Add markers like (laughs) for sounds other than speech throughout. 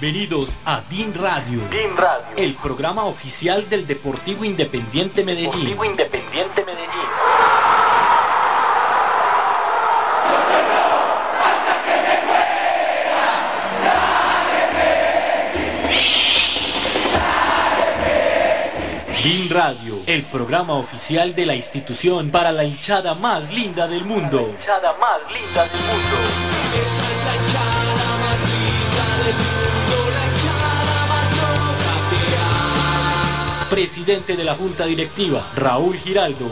Bienvenidos a DIN Radio. El programa oficial del Deportivo Independiente Medellín. Deportivo Independiente Medellín. DIN Radio, el programa oficial de la institución para la hinchada más linda del mundo. La hinchada más linda del mundo. presidente de la Junta Directiva, Raúl Giraldo,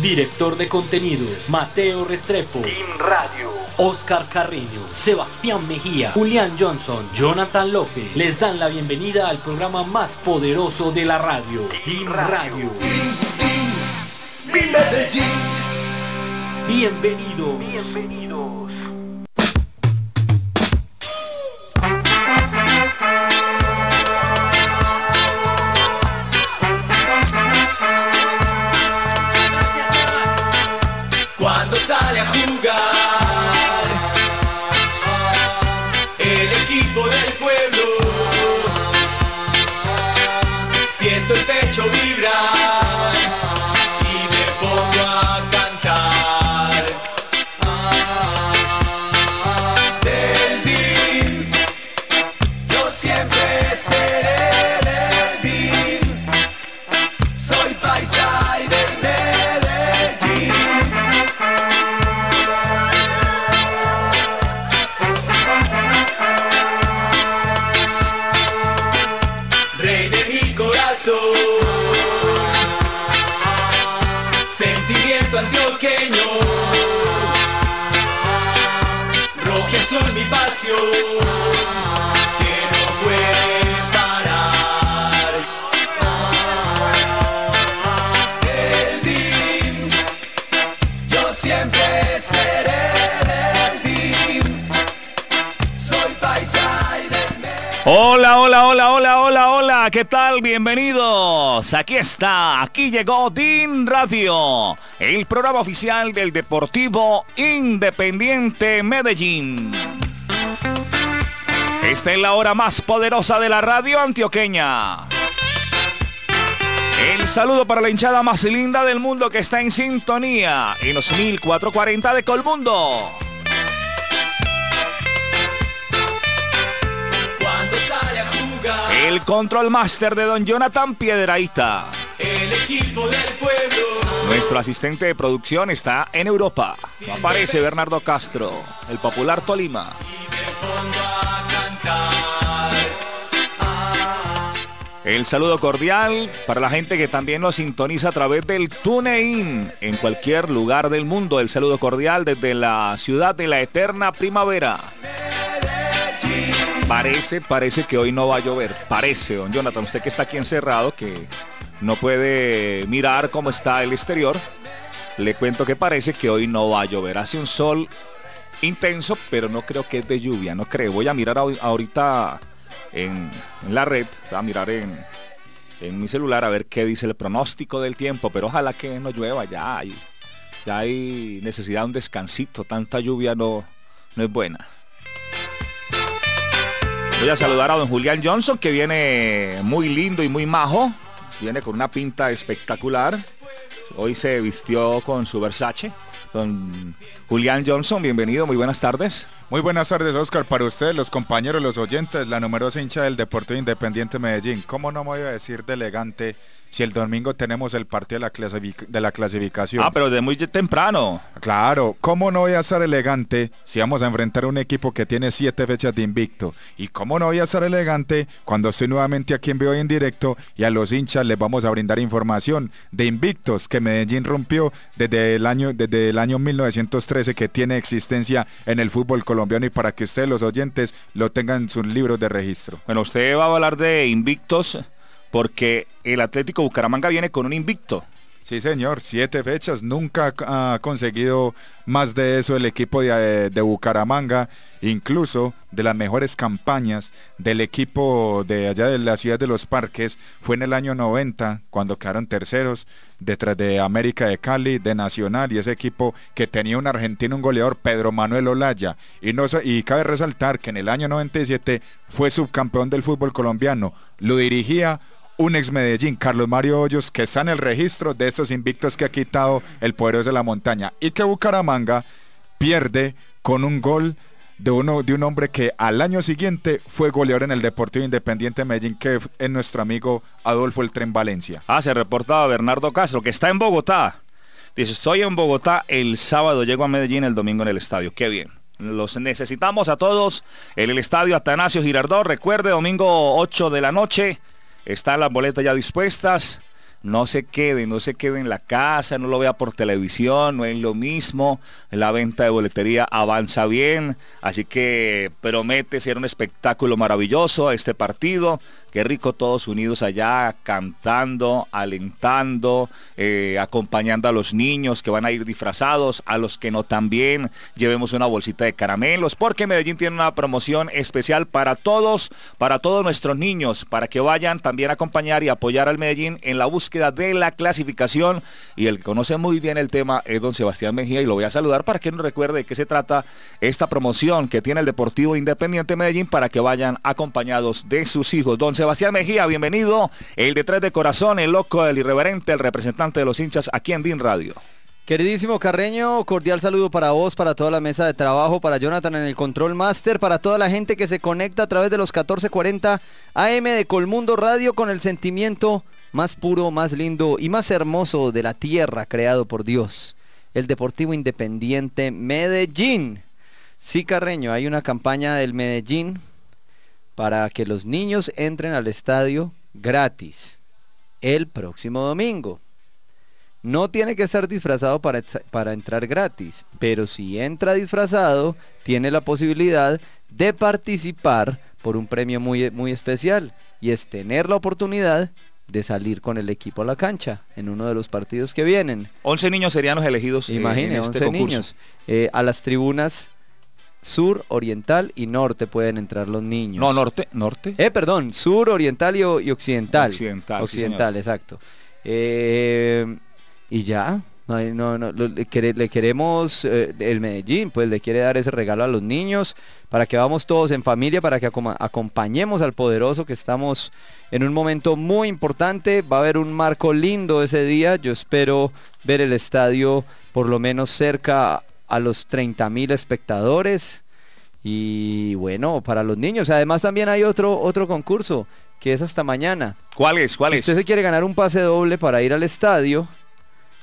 director de contenidos, Mateo Restrepo, Team Radio, Oscar Carreño, Sebastián Mejía, Julián Johnson, Jonathan López, les dan la bienvenida al programa más poderoso de la radio, Team Radio. Team, team, Bienvenidos. Bienvenidos. Aquí está, aquí llegó DIN Radio, el programa oficial del Deportivo Independiente Medellín. Esta es la hora más poderosa de la radio antioqueña. El saludo para la hinchada más linda del mundo que está en sintonía en los 1440 de Colmundo. El control master de don Jonathan Piedraita. El equipo del pueblo. Nuestro asistente de producción está en Europa. aparece Bernardo Castro, el popular Tolima. El saludo cordial para la gente que también nos sintoniza a través del TuneIn en cualquier lugar del mundo. El saludo cordial desde la ciudad de la eterna primavera. Parece, parece que hoy no va a llover. Parece, don Jonathan, usted que está aquí encerrado, que no puede mirar cómo está el exterior, le cuento que parece que hoy no va a llover. Hace un sol intenso, pero no creo que es de lluvia, no creo. Voy a mirar ahorita en, la red, voy a mirar en, mi celular a ver qué dice el pronóstico del tiempo, pero ojalá que no llueva, ya hay, ya hay necesidad de un descansito, tanta lluvia no, no es buena. Voy a saludar a don Julián Johnson, que viene muy lindo y muy majo. Viene con una pinta espectacular. Hoy se vistió con su Versace. Don Julián Johnson, bienvenido, muy buenas tardes. Muy buenas tardes, Oscar, para ustedes, los compañeros, los oyentes, la numerosa hincha del Deportivo Independiente Medellín. ¿Cómo no me voy a decir de elegante si el domingo tenemos el partido de la, de la clasificación. Ah, pero de muy temprano. Claro, ¿cómo no voy a ser elegante si vamos a enfrentar a un equipo que tiene siete fechas de invicto? ¿Y cómo no voy a ser elegante cuando estoy nuevamente aquí en Veo en directo y a los hinchas les vamos a brindar información de invictos que Medellín rompió desde el año, desde el año 1913 que tiene existencia en el fútbol colombiano y para que ustedes los oyentes lo tengan en sus libros de registro? Bueno, usted va a hablar de invictos porque el Atlético Bucaramanga viene con un invicto. Sí, señor, siete fechas. Nunca ha conseguido más de eso el equipo eh, de, Bucaramanga, incluso de las mejores campañas del equipo de allá de la ciudad de los parques. Fue en el año 90 cuando quedaron terceros detrás de América de Cali, de Nacional y ese equipo que tenía un argentino, un goleador, Pedro Manuel Olaya. Y, no, y cabe resaltar que en el año 97 fue subcampeón del fútbol colombiano. Lo dirigía un ex Medellín, Carlos Mario Hoyos, que está en el registro de esos invictos que ha quitado el poderoso de la montaña y que Bucaramanga pierde con un gol de, uno, de un hombre que al año siguiente fue goleador en el Deportivo Independiente Medellín, que es nuestro amigo Adolfo El Tren Valencia. Ah, se reportaba Bernardo Castro, que está en Bogotá. Dice, estoy en Bogotá el sábado, llego a Medellín el domingo en el estadio. Qué bien. Los necesitamos a todos en el estadio Atanasio Girardot. Recuerde, domingo 8 de la noche, están las boletas ya dispuestas. No se queden, no se queden en la casa, no lo vea por televisión, no es lo mismo. La venta de boletería avanza bien, así que promete ser un espectáculo maravilloso este partido. Qué rico todos unidos allá, cantando, alentando, eh, acompañando a los niños que van a ir disfrazados, a los que no también. Llevemos una bolsita de caramelos, porque Medellín tiene una promoción especial para todos, para todos nuestros niños, para que vayan también a acompañar y apoyar al Medellín en la búsqueda de la clasificación. Y el que conoce muy bien el tema es don Sebastián Mejía y lo voy a saludar para que nos recuerde de qué se trata esta promoción que tiene el Deportivo Independiente Medellín para que vayan acompañados de sus hijos. Don Sebastián Mejía, bienvenido. El detrás de corazón, el loco, el irreverente, el representante de los hinchas aquí en DIN Radio. Queridísimo Carreño, cordial saludo para vos, para toda la mesa de trabajo, para Jonathan en el Control Master, para toda la gente que se conecta a través de los 1440 AM de Colmundo Radio con el sentimiento más puro, más lindo y más hermoso de la tierra creado por Dios, el Deportivo Independiente Medellín. Sí, Carreño, hay una campaña del Medellín para que los niños entren al estadio gratis el próximo domingo. No tiene que estar disfrazado para, para, entrar gratis, pero si entra disfrazado, tiene la posibilidad de participar por un premio muy, muy especial y es tener la oportunidad de salir con el equipo a la cancha en uno de los partidos que vienen. 11 niños serían los elegidos. 11 eh, este niños. Eh, a las tribunas sur, oriental y norte pueden entrar los niños. No, norte, norte. Eh, perdón, sur, oriental y, occidental. Occidental. Occidental, exacto. Eh, y ya, le queremos eh, el Medellín, pues le quiere dar ese regalo a los niños para que vamos todos en familia, para que acompañemos al poderoso que estamos en un momento muy importante. Va a haber un marco lindo ese día. Yo espero ver el estadio por lo menos cerca a los 30 mil espectadores. Y bueno, para los niños. Además también hay otro, otro concurso que es hasta mañana. ¿Cuál es? ¿Cuál si usted se quiere ganar un pase doble para ir al estadio.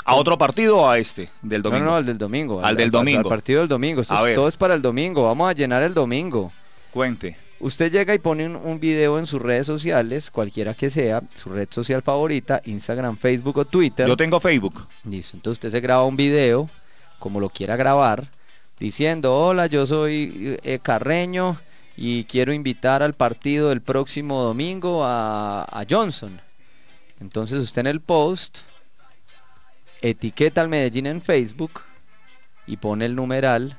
¿A otro partido o a este? Del domingo. No, no, al del domingo. Al, del domingo. Al, partido del domingo. Esto todo es para el domingo. Vamos a llenar el domingo. Cuente. Usted llega y pone un, un, video en sus redes sociales, cualquiera que sea, su red social favorita, Instagram, Facebook o Twitter. Yo tengo Facebook. Listo. Entonces usted se graba un video como lo quiera grabar, diciendo, hola, yo soy eh, Carreño y quiero invitar al partido del próximo domingo a, Johnson. Entonces usted en el post etiqueta al Medellín en Facebook y pone el numeral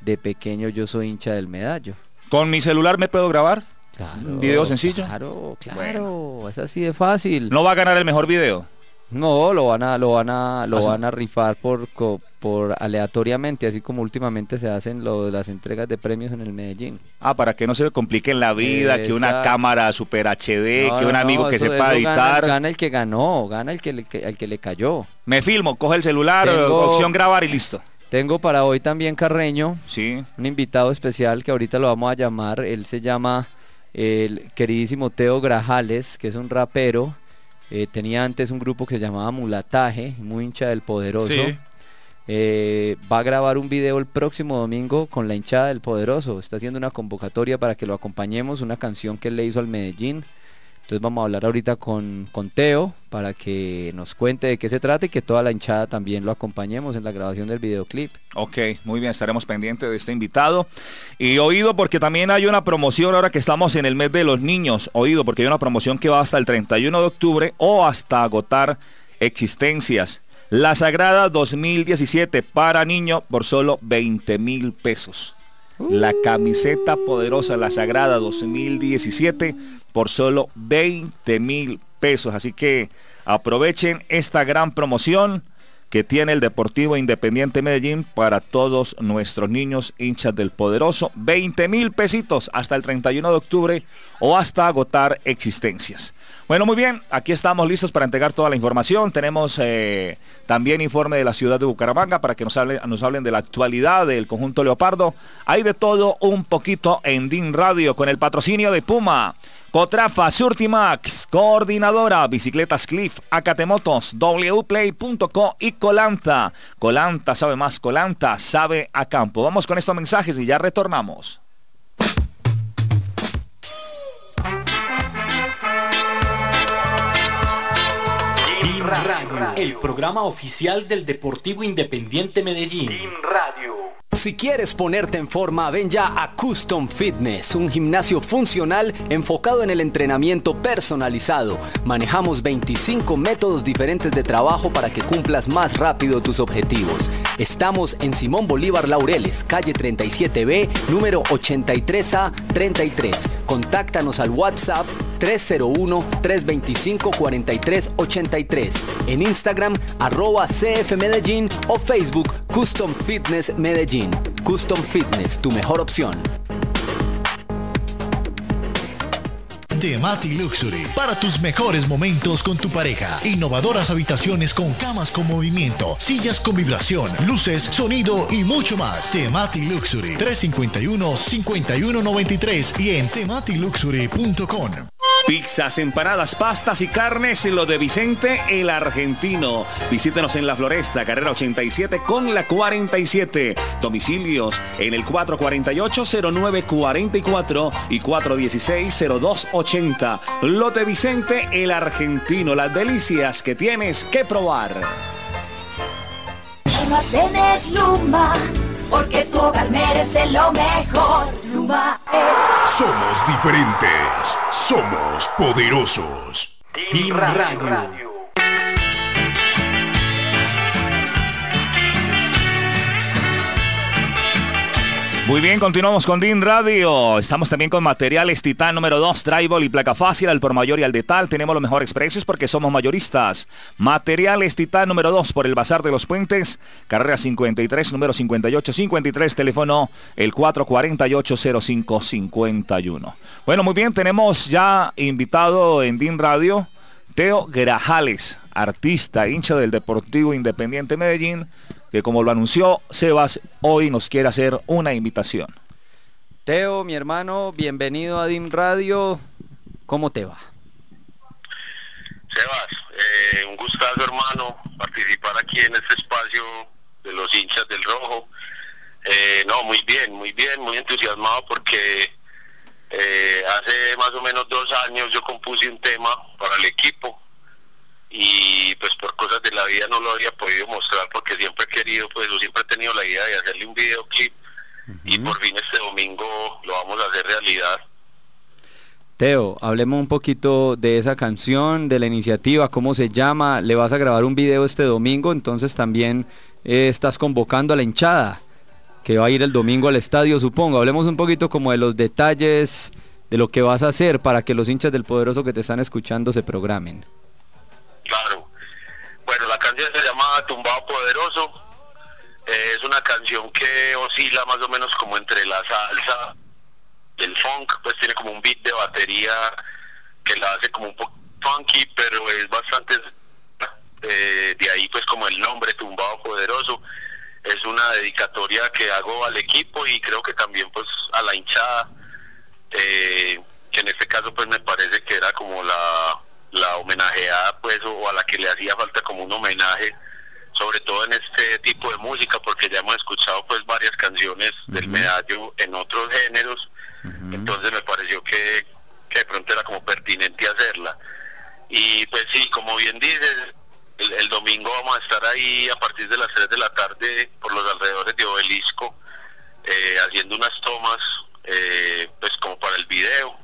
de pequeño yo soy hincha del medallo. ¿Con mi celular me puedo grabar? Claro, ¿Un video sencillo? Claro, claro, es así de fácil. ¿No va a ganar el mejor video? No, lo van a, lo van a, lo van a rifar por, por aleatoriamente, así como últimamente se hacen las entregas de premios en el Medellín. Ah, para que no se le complique en la vida, que una cámara super HD, que un amigo que sepa editar. Gana, el que ganó, gana el que, le, el que le cayó. Me filmo, coge el celular, eh, opción grabar y listo. Tengo para hoy también Carreño, sí. un invitado especial que ahorita lo vamos a llamar. Él se llama el queridísimo Teo Grajales, que es un rapero. Eh, tenía antes un grupo que se llamaba Mulataje, muy hincha del poderoso. Eh, va a grabar un video el próximo domingo con la hinchada del Poderoso. Está haciendo una convocatoria para que lo acompañemos, una canción que le hizo al Medellín. Entonces vamos a hablar ahorita con, con Teo para que nos cuente de qué se trata y que toda la hinchada también lo acompañemos en la grabación del videoclip. Ok, muy bien, estaremos pendientes de este invitado. Y oído porque también hay una promoción ahora que estamos en el mes de los niños, oído porque hay una promoción que va hasta el 31 de octubre o hasta agotar existencias. La Sagrada 2017 para niño por solo 20 mil pesos. La camiseta poderosa La Sagrada 2017 por solo 20 mil pesos. Así que aprovechen esta gran promoción que tiene el Deportivo Independiente Medellín para todos nuestros niños hinchas del Poderoso. 20 mil pesitos hasta el 31 de octubre o hasta agotar existencias. Bueno, muy bien, aquí estamos listos para entregar toda la información. Tenemos eh, también informe de la ciudad de Bucaramanga para que nos hable nos hablen de la actualidad del conjunto Leopardo. Hay de todo un poquito en DIN Radio con el patrocinio de Puma. Cotrafa, Surtimax, Coordinadora, Bicicletas Cliff, Acatemotos, Wplay.co y Colanta. Colanta sabe más, Colanta sabe a campo. Vamos con estos mensajes y ya retornamos. Radio, el programa oficial del Deportivo Independiente Medellín. Radio. Si quieres ponerte en forma, ven ya a Custom Fitness, un gimnasio funcional enfocado en el entrenamiento personalizado. Manejamos 25 métodos diferentes de trabajo para que cumplas más rápido tus objetivos. Estamos en Simón Bolívar Laureles, calle 37B, número 83A 33. Contáctanos al WhatsApp 301-325-4383. En Instagram, arroba CF o Facebook Custom Fitness Medellín. Custom Fitness, tu mejor opción. de Luxury para tus mejores momentos con tu pareja. Innovadoras habitaciones con camas con movimiento, sillas con vibración, luces, sonido y mucho más. Temati Luxury 351-5193 y en tematiluxury.com. Pizzas, empanadas, pastas y carnes, en lo de Vicente el Argentino. Visítenos en La Floresta, carrera 87 con la 47. Domicilios en el 448-0944 y 416-0280. 80. Lote Vicente, el argentino. Las delicias que tienes que probar. Almacén Luma, porque tu hogar merece lo mejor. Luma es. Somos diferentes, somos poderosos. Team Radio. Muy bien, continuamos con DIN Radio. Estamos también con materiales Titán número 2, Traibol y placa fácil, al por mayor y al de tal. Tenemos los mejores precios porque somos mayoristas. Materiales Titán número 2 por el Bazar de los Puentes, carrera 53, número 5853, teléfono el 448-0551. Bueno, muy bien, tenemos ya invitado en DIN Radio Teo Grajales, artista, hincha del Deportivo Independiente Medellín que como lo anunció Sebas, hoy nos quiere hacer una invitación. Teo, mi hermano, bienvenido a DIM Radio. ¿Cómo te va? Sebas, eh, un gustazo hermano participar aquí en este espacio de los hinchas del rojo. Eh, no, muy bien, muy bien, muy entusiasmado porque eh, hace más o menos dos años yo compuse un tema para el equipo y pues por cosas de la vida no lo había podido mostrar porque siempre he querido, pues yo siempre he tenido la idea de hacerle un videoclip y por fin este domingo lo vamos a hacer realidad. Teo, hablemos un poquito de esa canción, de la iniciativa, cómo se llama, le vas a grabar un video este domingo, entonces también eh, estás convocando a la hinchada que va a ir el domingo al estadio, supongo. Hablemos un poquito como de los detalles, de lo que vas a hacer para que los hinchas del poderoso que te están escuchando se programen. Claro. Bueno, la canción se llama Tumbado Poderoso. Eh, es una canción que oscila más o menos como entre la salsa y el funk, pues tiene como un beat de batería que la hace como un poco funky, pero es bastante... Eh, de ahí pues como el nombre Tumbado Poderoso. Es una dedicatoria que hago al equipo y creo que también pues a la hinchada, eh, que en este caso pues me parece que era como la la homenajeada pues o a la que le hacía falta como un homenaje sobre todo en este tipo de música porque ya hemos escuchado pues varias canciones del medallo en otros géneros entonces me pareció que, de pronto era como pertinente hacerla y pues sí como bien dices el, domingo vamos a estar ahí a partir de las 3 de la tarde por los alrededores de Obelisco eh, haciendo unas tomas eh, pues como para el video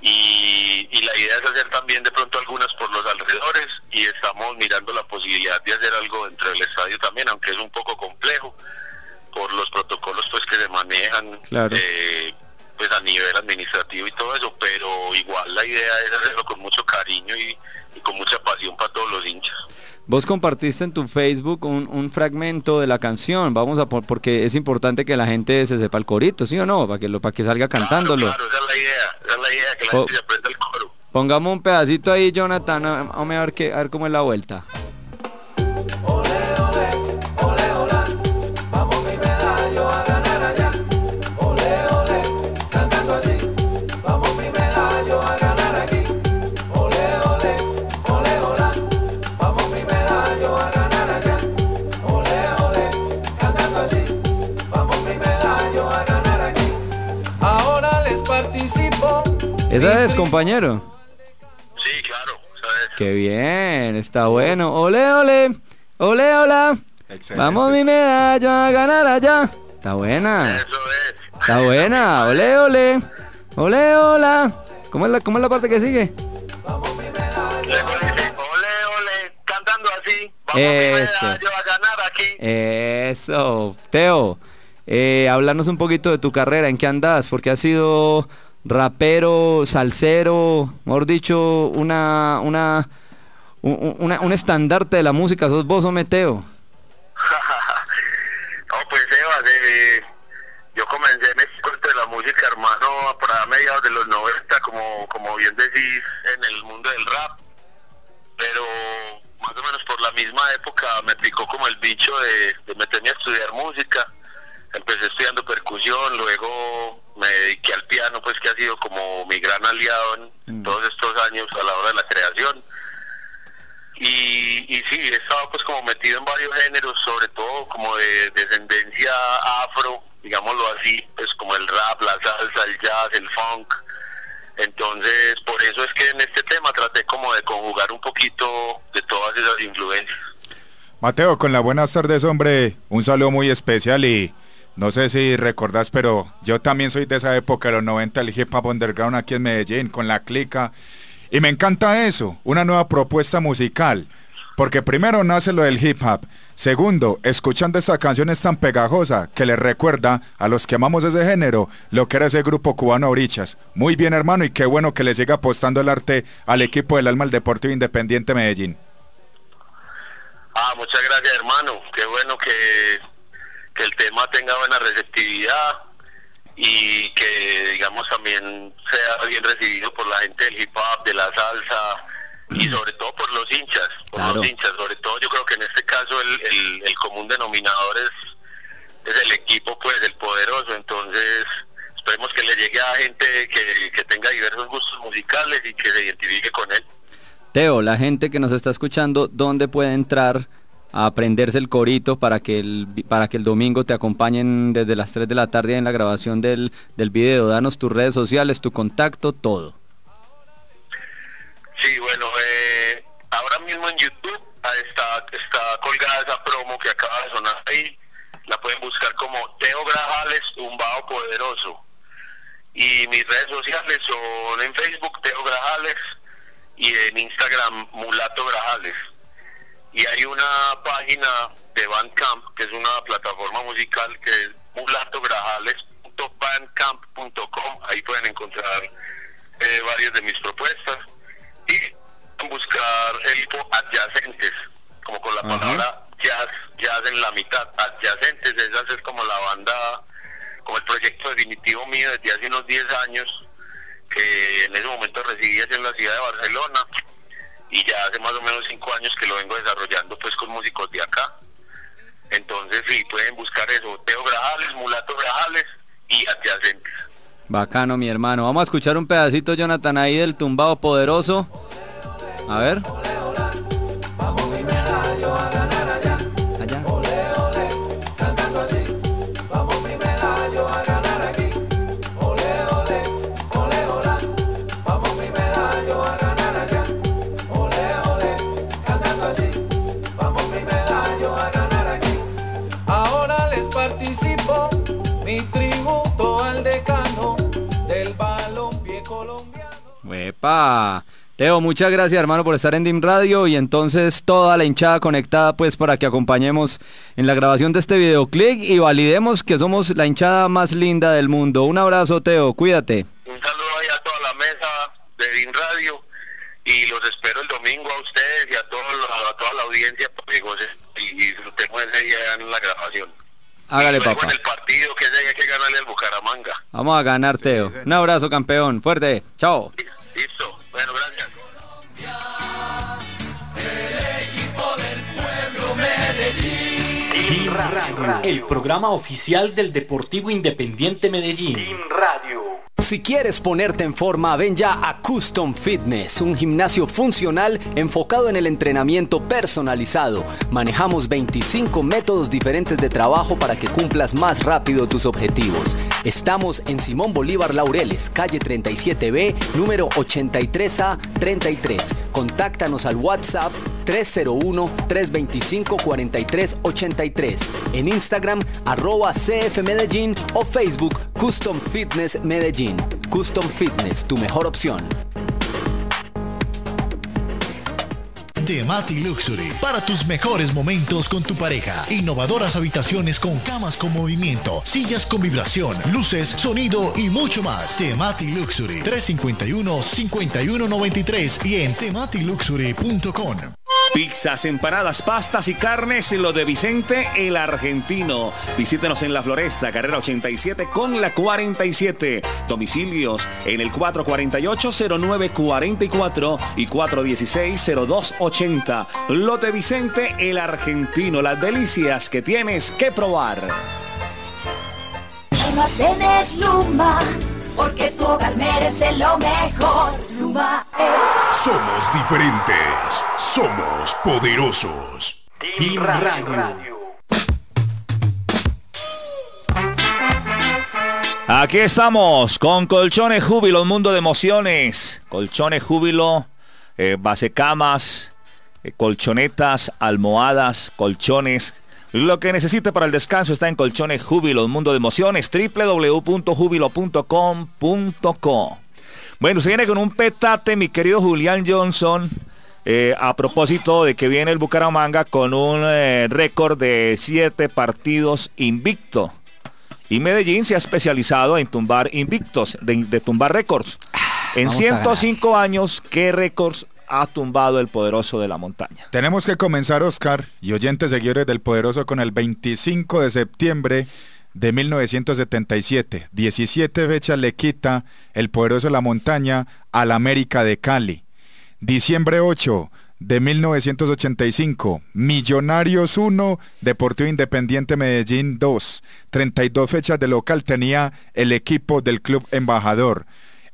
y, la idea es hacer también de pronto algunas por los alrededores y estamos mirando la posibilidad de hacer algo dentro del estadio también, aunque es un poco complejo por los protocolos pues que se manejan eh, pues a nivel administrativo y todo eso, pero igual la idea es hacerlo con mucho cariño y con mucha pasión para todos los hinchas. Vos compartiste en tu Facebook un, fragmento de la canción, vamos a por, porque es importante que la gente se sepa el corito, ¿sí o no? Para que lo para que salga cantándolo. es la idea, que la oh. gente el coro. Pongamos un pedacito ahí, Jonathan, a, a ver cómo es la vuelta. ¿Esa es, compañero? Sí, claro. Qué bien, está bueno. Ole, ole. Ole, hola. Excelente. Vamos mi medalla a ganar allá. Está buena. Eso es. Está buena. Ole, ole. Ole, hola. ¿Cómo es la, cómo la parte que sigue? Vamos mi medalla. Ole, ole. Cantando así. Vamos Eso. mi a ganar aquí. Eso. Teo, eh, un poquito de tu carrera. ¿En qué andas? Porque has sido rapero, salsero, mejor dicho, una, una, un, estandarte de la música, sos vos o Meteo. (laughs) no, pues Eva, yo comencé en este corte de la música, hermano, para mediados de los 90, como, como bien decís, en el mundo del rap, pero más o menos por la misma época me picó como el bicho de, de meterme a estudiar música empecé eh, pues, estudiando percusión, luego me dediqué al piano, pues que ha sido como mi gran aliado en mm. todos estos años a la hora de la creación. Y, y sí, estado pues como metido en varios géneros, sobre todo como de descendencia afro, digámoslo así, pues como el rap, la salsa, el jazz, el funk. Entonces, por eso es que en este tema traté como de conjugar un poquito de todas esas influencias. Mateo, con la buenas tardes, hombre, un saludo muy especial y no sé si recordás, pero yo también soy de esa época, de los 90, el hip hop underground aquí en Medellín, con la clica. Y me encanta eso, una nueva propuesta musical. Porque primero nace lo del hip hop. Segundo, escuchando esta canción es tan pegajosa que le recuerda a los que amamos ese género lo que era ese grupo cubano Orichas. Muy bien, hermano, y qué bueno que le siga apostando el arte al equipo del alma del Deportivo Independiente Medellín. Ah, muchas gracias, hermano. Qué bueno que que el tema tenga buena receptividad y que digamos también sea bien recibido por la gente del hip hop, de la salsa y sobre todo por los hinchas, por los hinchas, sobre todo yo creo que en este caso el, común denominador es, es el equipo pues el poderoso, entonces esperemos que le llegue a gente que, que tenga diversos gustos musicales y que se identifique con él. Teo, la gente que nos está escuchando, ¿dónde puede entrar? aprenderse el corito para que el, para que el domingo te acompañen desde las 3 de la tarde en la grabación del, del video. Danos tus redes sociales, tu contacto, todo. Sí, bueno, eh, ahora mismo en YouTube ah, está, está colgada esa promo que acaba de sonar ahí. La pueden buscar como Teo Grajales Tumbado Poderoso. Y mis redes sociales son en Facebook Teo Grajales y en Instagram Mulato Grajales y hay una página de Bandcamp, que es una plataforma musical que es mulatograjales.bandcamp.com, ahí pueden encontrar eh, varias de mis propuestas y buscar el adyacentes, como con la palabra jazz, jazz en la mitad, adyacentes, esa es como la banda, como el proyecto definitivo mío desde hace unos 10 años, que en ese momento residía en la ciudad de Barcelona y ya hace más o menos cinco años que lo vengo desarrollando pues con músicos de acá. Entonces sí, pueden buscar eso, Teo Grajales, Mulato Grajales y adyacentes. Bacano mi hermano, vamos a escuchar un pedacito Jonathan ahí del tumbado poderoso. A ver. Teo, muchas gracias hermano por estar en DIM Radio y entonces toda la hinchada conectada pues para que acompañemos en la grabación de este videoclip y validemos que somos la hinchada más linda del mundo. Un abrazo Teo, cuídate. Un saludo ahí a toda la mesa de DIM Radio y los espero el domingo a ustedes y a, toda la audiencia porque y disfrutemos ese día en la grabación. Hágale papá. el partido que que Bucaramanga. Vamos a ganar Teo. Un abrazo campeón, fuerte, chao. Listo. Bueno, gracias. Team Radio, el programa oficial del Deportivo Independiente Medellín. Team Radio. Si quieres ponerte en forma, ven ya a Custom Fitness, un gimnasio funcional enfocado en el entrenamiento personalizado. Manejamos 25 métodos diferentes de trabajo para que cumplas más rápido tus objetivos. Estamos en Simón Bolívar Laureles, calle 37B, número 83A 33. Contáctanos al WhatsApp 301 325 4383 en Instagram arroba CF Medellín o Facebook Custom Fitness Medellín. Custom Fitness, tu mejor opción. Temati Luxury. Para tus mejores momentos con tu pareja. Innovadoras habitaciones con camas con movimiento, sillas con vibración, luces, sonido y mucho más. Temati Luxury. 351-5193 y en tematiluxury.com. Pizzas, empanadas, pastas y carnes, lo de Vicente el Argentino. Visítenos en La Floresta, carrera 87 con la 47. Domicilios en el 448-0944 y 416-0280. de Vicente el Argentino, las delicias que tienes que probar. Almacenes Luma, porque tu hogar merece lo mejor. Luma somos diferentes. Somos poderosos. Team Radio. Aquí estamos con Colchones Júbilo, mundo de emociones. Colchones Júbilo, eh, camas, eh, colchonetas, almohadas, colchones. Lo que necesite para el descanso está en Colchones Júbilo, mundo de emociones. www.júbilo.com.co bueno, se viene con un petate, mi querido Julián Johnson. Eh, a propósito de que viene el Bucaramanga con un eh, récord de siete partidos invicto. Y Medellín se ha especializado en tumbar invictos, de, tumbar récords. Ah, en 105 años, ¿qué récords ha tumbado el poderoso de la montaña? Tenemos que comenzar, Oscar, y oyentes seguidores del poderoso, con el 25 de septiembre de 1977. 17 fechas le quita el poderoso La Montaña al América de Cali. Diciembre 8 de 1985, Millonarios 1, Deportivo Independiente Medellín 2. 32 fechas de local tenía el equipo del club embajador.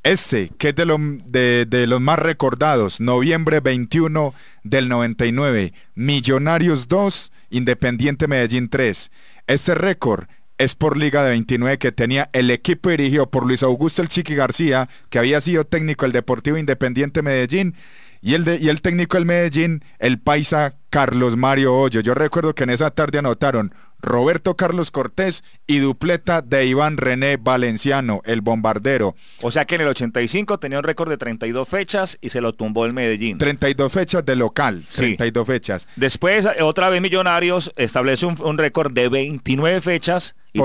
Este, que es de, de, los más recordados, noviembre 21 del 99, Millonarios 2, Independiente Medellín 3. Este récord es por Liga de 29 que tenía el equipo dirigido por Luis Augusto El Chiqui García, que había sido técnico del Deportivo Independiente Medellín, y el, y el técnico del Medellín, el paisa Carlos Mario Hoyo. Yo recuerdo que en esa tarde anotaron Roberto Carlos Cortés y dupleta de Iván René Valenciano, el bombardero. O sea que en el 85 tenía un récord de 32 fechas y se lo tumbó el Medellín. 32 fechas de local, 32 fechas. Después, eh, otra vez Millonarios establece un, récord de 29 fechas y,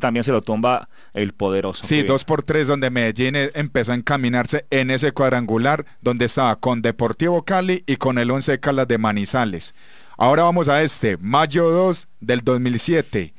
también, se lo tumba el poderoso. Sí, 2 por 3 donde Medellín eh, empezó a encaminarse en ese cuadrangular donde estaba con Deportivo Cali y con el 11 Calas de Manizales. Ahora vamos a este, mayo 2 del 2007.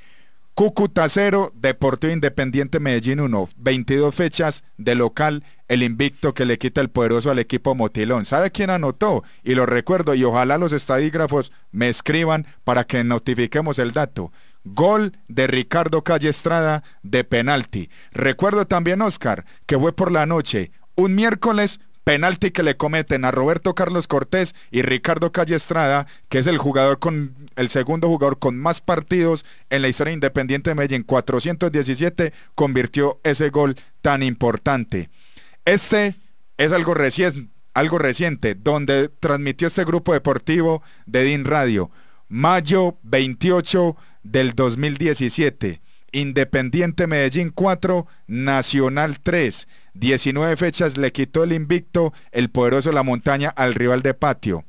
Cúcuta 0, Deportivo Independiente Medellín 1, 22 fechas de local, el invicto que le quita el poderoso al equipo Motilón. ¿Sabe quién anotó? Y lo recuerdo, y ojalá los estadígrafos me escriban para que notifiquemos el dato. Gol de Ricardo Calle Estrada de penalti. Recuerdo también, Oscar, que fue por la noche, un miércoles penalti que le cometen a Roberto Carlos Cortés y Ricardo Callestrada, que es el jugador con el segundo jugador con más partidos en la historia independiente de Medellín, 417, convirtió ese gol tan importante. Este es algo algo reciente, donde transmitió este grupo deportivo de DIN Radio, mayo 28 del 2017. Independiente Medellín 4, Nacional 3. 19 fechas le quitó el invicto el poderoso La Montaña al rival de patio.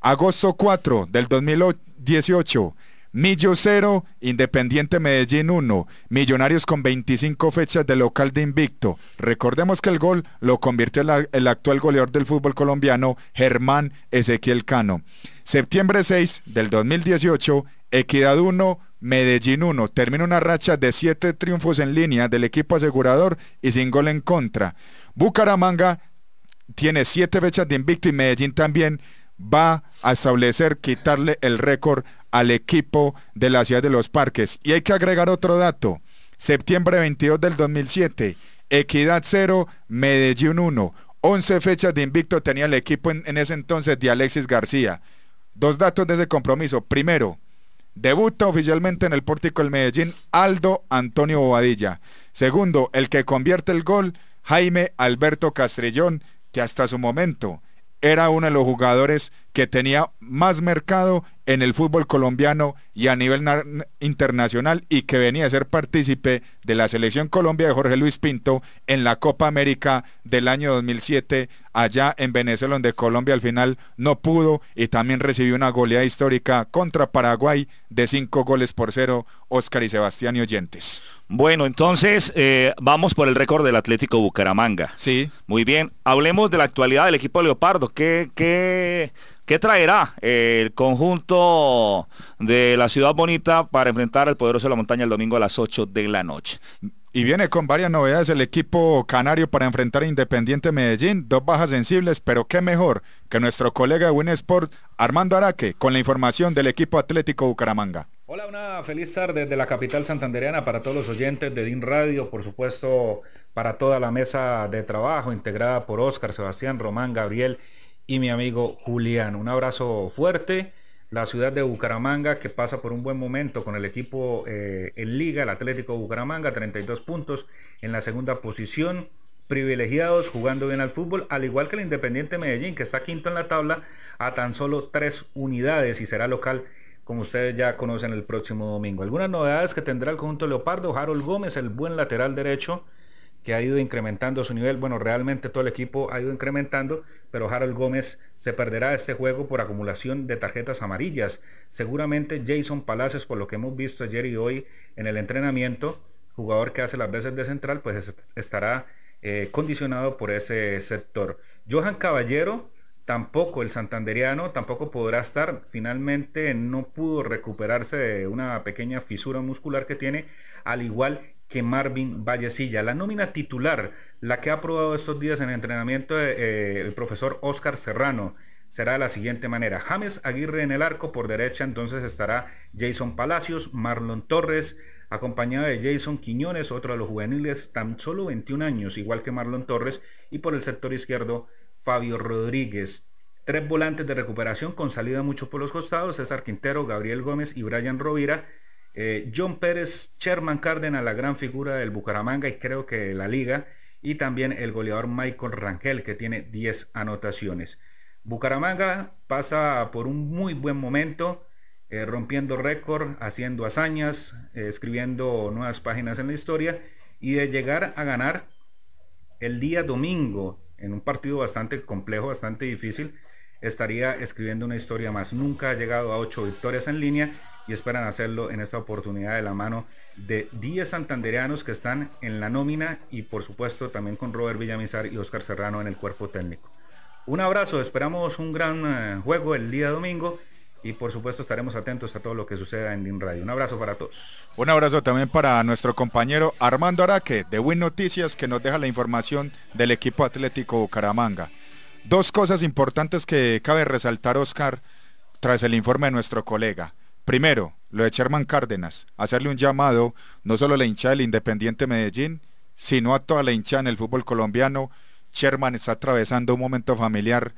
Agosto 4 del 2018. Millo 0, Independiente Medellín 1, Millonarios con 25 fechas de local de invicto. Recordemos que el gol lo convirtió el, el actual goleador del fútbol colombiano, Germán Ezequiel Cano. Septiembre 6 del 2018, Equidad 1, Medellín 1 termina una racha de 7 triunfos en línea del equipo asegurador y sin gol en contra. Bucaramanga tiene 7 fechas de invicto y Medellín también va a establecer quitarle el récord al equipo de la ciudad de los parques. Y hay que agregar otro dato. Septiembre 22 del 2007, Equidad 0, Medellín 1. 11 fechas de invicto tenía el equipo en, ese entonces de Alexis García. Dos datos de ese compromiso. Primero, Debuta oficialmente en el pórtico del Medellín Aldo Antonio Bobadilla. Segundo, el que convierte el gol, Jaime Alberto Castrillón, que hasta su momento era uno de los jugadores que tenía más mercado en el fútbol colombiano y a nivel internacional y que venía a ser partícipe de la selección Colombia de Jorge Luis Pinto en la Copa América del año 2007 allá en Venezuela donde Colombia al final no pudo y también recibió una goleada histórica contra Paraguay de cinco goles por cero Oscar y Sebastián y Oyentes. Bueno, entonces eh, vamos por el récord del Atlético Bucaramanga. Sí. Muy bien, hablemos de la actualidad del equipo Leopardo. ¿Qué, qué ¿Qué traerá eh, el conjunto de la Ciudad Bonita para enfrentar al poderoso de la montaña el domingo a las 8 de la noche? Y viene con varias novedades el equipo canario para enfrentar a Independiente Medellín, dos bajas sensibles, pero qué mejor que nuestro colega de Winsport, Armando Araque, con la información del equipo Atlético Bucaramanga. Hola, una feliz tarde desde la capital santandereana para todos los oyentes de DIN Radio, por supuesto, para toda la mesa de trabajo integrada por Óscar, Sebastián, Román, Gabriel y mi amigo Julián. Un abrazo fuerte. La ciudad de Bucaramanga que pasa por un buen momento con el equipo eh, en liga, el Atlético Bucaramanga, 32 puntos en la segunda posición, privilegiados jugando bien al fútbol, al igual que el Independiente Medellín que está quinto en la tabla a tan solo tres unidades y será local como ustedes ya conocen el próximo domingo. Algunas novedades que tendrá el conjunto Leopardo, Harold Gómez, el buen lateral derecho, que ha ido incrementando su nivel. Bueno, realmente todo el equipo ha ido incrementando, pero Harold Gómez se perderá este juego por acumulación de tarjetas amarillas. Seguramente Jason Palacios, por lo que hemos visto ayer y hoy en el entrenamiento, jugador que hace las veces de central, pues estará eh, condicionado por ese sector. Johan Caballero, tampoco el santanderiano, tampoco podrá estar. Finalmente no pudo recuperarse de una pequeña fisura muscular que tiene, al igual que Marvin Vallecilla. La nómina titular, la que ha aprobado estos días en el entrenamiento eh, el profesor Oscar Serrano, será de la siguiente manera. James Aguirre en el arco por derecha, entonces estará Jason Palacios, Marlon Torres, acompañado de Jason Quiñones, otro de los juveniles, tan solo 21 años, igual que Marlon Torres, y por el sector izquierdo, Fabio Rodríguez. Tres volantes de recuperación con salida mucho por los costados, César Quintero, Gabriel Gómez y Brian Rovira. Eh, John Pérez, Sherman Cárdenas, la gran figura del Bucaramanga y creo que la liga. Y también el goleador Michael Rangel, que tiene 10 anotaciones. Bucaramanga pasa por un muy buen momento, eh, rompiendo récord, haciendo hazañas, eh, escribiendo nuevas páginas en la historia y de llegar a ganar el día domingo en un partido bastante complejo, bastante difícil, estaría escribiendo una historia más. Nunca ha llegado a 8 victorias en línea y esperan hacerlo en esta oportunidad de la mano de 10 santandereanos que están en la nómina y por supuesto también con Robert Villamizar y Oscar Serrano en el cuerpo técnico. Un abrazo, esperamos un gran eh, juego el día domingo y por supuesto estaremos atentos a todo lo que suceda en DIN Radio. Un abrazo para todos. Un abrazo también para nuestro compañero Armando Araque de Win Noticias que nos deja la información del equipo atlético Bucaramanga. Dos cosas importantes que cabe resaltar, Oscar, tras el informe de nuestro colega. Primero, lo de Sherman Cárdenas, hacerle un llamado no solo a la hinchada del Independiente Medellín, sino a toda la hinchada en el fútbol colombiano. Sherman está atravesando un momento familiar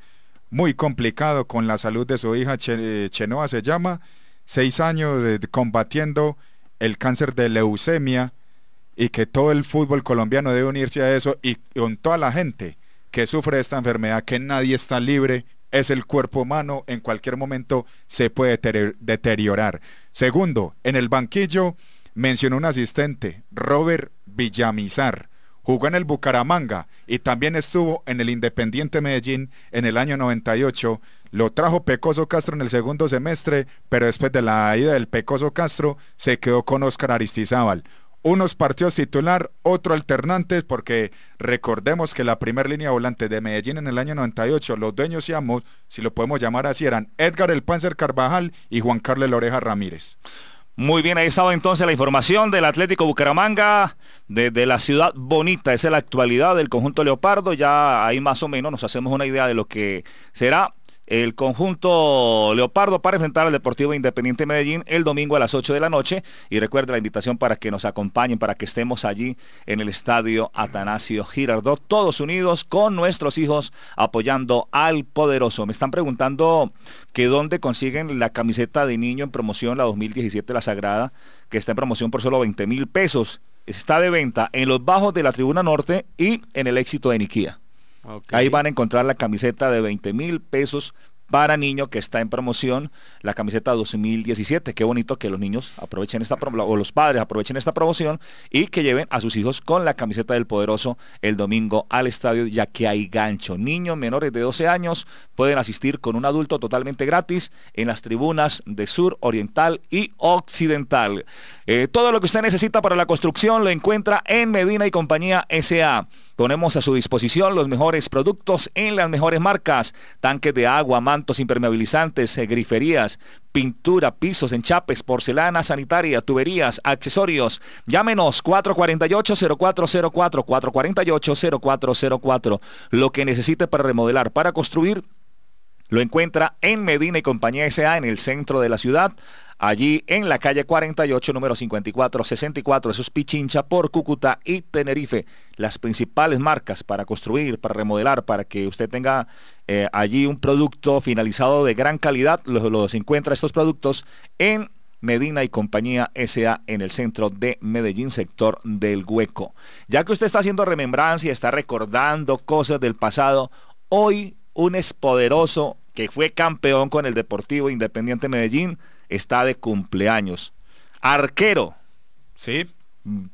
muy complicado con la salud de su hija, eh, Chenoa se llama, seis años de, combatiendo el cáncer de leucemia y que todo el fútbol colombiano debe unirse a eso y con toda la gente que sufre esta enfermedad, que nadie está libre, es el cuerpo humano, en cualquier momento se puede deteriorar. Segundo, en el banquillo mencionó un asistente, Robert Villamizar. Jugó en el Bucaramanga y también estuvo en el Independiente Medellín en el año 98. Lo trajo Pecoso Castro en el segundo semestre, pero después de la ida del Pecoso Castro se quedó con Oscar Aristizábal unos partidos titular, otro alternante, porque recordemos que la primera línea volante de Medellín en el año 98, los dueños y amos, si lo podemos llamar así, eran Edgar el Panzer Carvajal y Juan Carlos Loreja Ramírez. Muy bien, ahí estaba entonces la información del Atlético Bucaramanga desde la ciudad bonita. Esa es la actualidad del conjunto Leopardo. Ya ahí más o menos nos hacemos una idea de lo que será el conjunto Leopardo para enfrentar al Deportivo Independiente Medellín el domingo a las 8 de la noche. Y recuerde la invitación para que nos acompañen, para que estemos allí en el estadio Atanasio Girardot, todos unidos con nuestros hijos apoyando al poderoso. Me están preguntando que dónde consiguen la camiseta de niño en promoción, la 2017, la Sagrada, que está en promoción por solo 20 mil pesos. Está de venta en los bajos de la Tribuna Norte y en el éxito de Niquía. Ahí van a encontrar la camiseta de 20 mil pesos para niño que está en promoción, la camiseta 2017. Qué bonito que los niños aprovechen esta o los padres aprovechen esta promoción y que lleven a sus hijos con la camiseta del poderoso el domingo al estadio, ya que hay gancho. Niños menores de 12 años pueden asistir con un adulto totalmente gratis en las tribunas de sur, oriental y occidental. Eh, todo lo que usted necesita para la construcción lo encuentra en Medina y compañía SA. Ponemos a su disposición los mejores productos en las mejores marcas, tanques de agua, impermeabilizantes, eh, griferías, pintura, pisos, enchapes, porcelana sanitaria, tuberías, accesorios. Llámenos 448-0404, 448-0404. Lo que necesite para remodelar, para construir, lo encuentra en Medina y Compañía SA en el centro de la ciudad allí en la calle 48, número 5464, eso es Pichincha, por Cúcuta y Tenerife. Las principales marcas para construir, para remodelar, para que usted tenga eh, allí un producto finalizado de gran calidad, los, encuentra estos productos en Medina y compañía SA en el centro de Medellín, sector del Hueco. Ya que usted está haciendo remembranza y está recordando cosas del pasado, hoy un poderoso que fue campeón con el Deportivo Independiente Medellín está de cumpleaños. Arquero. Sí.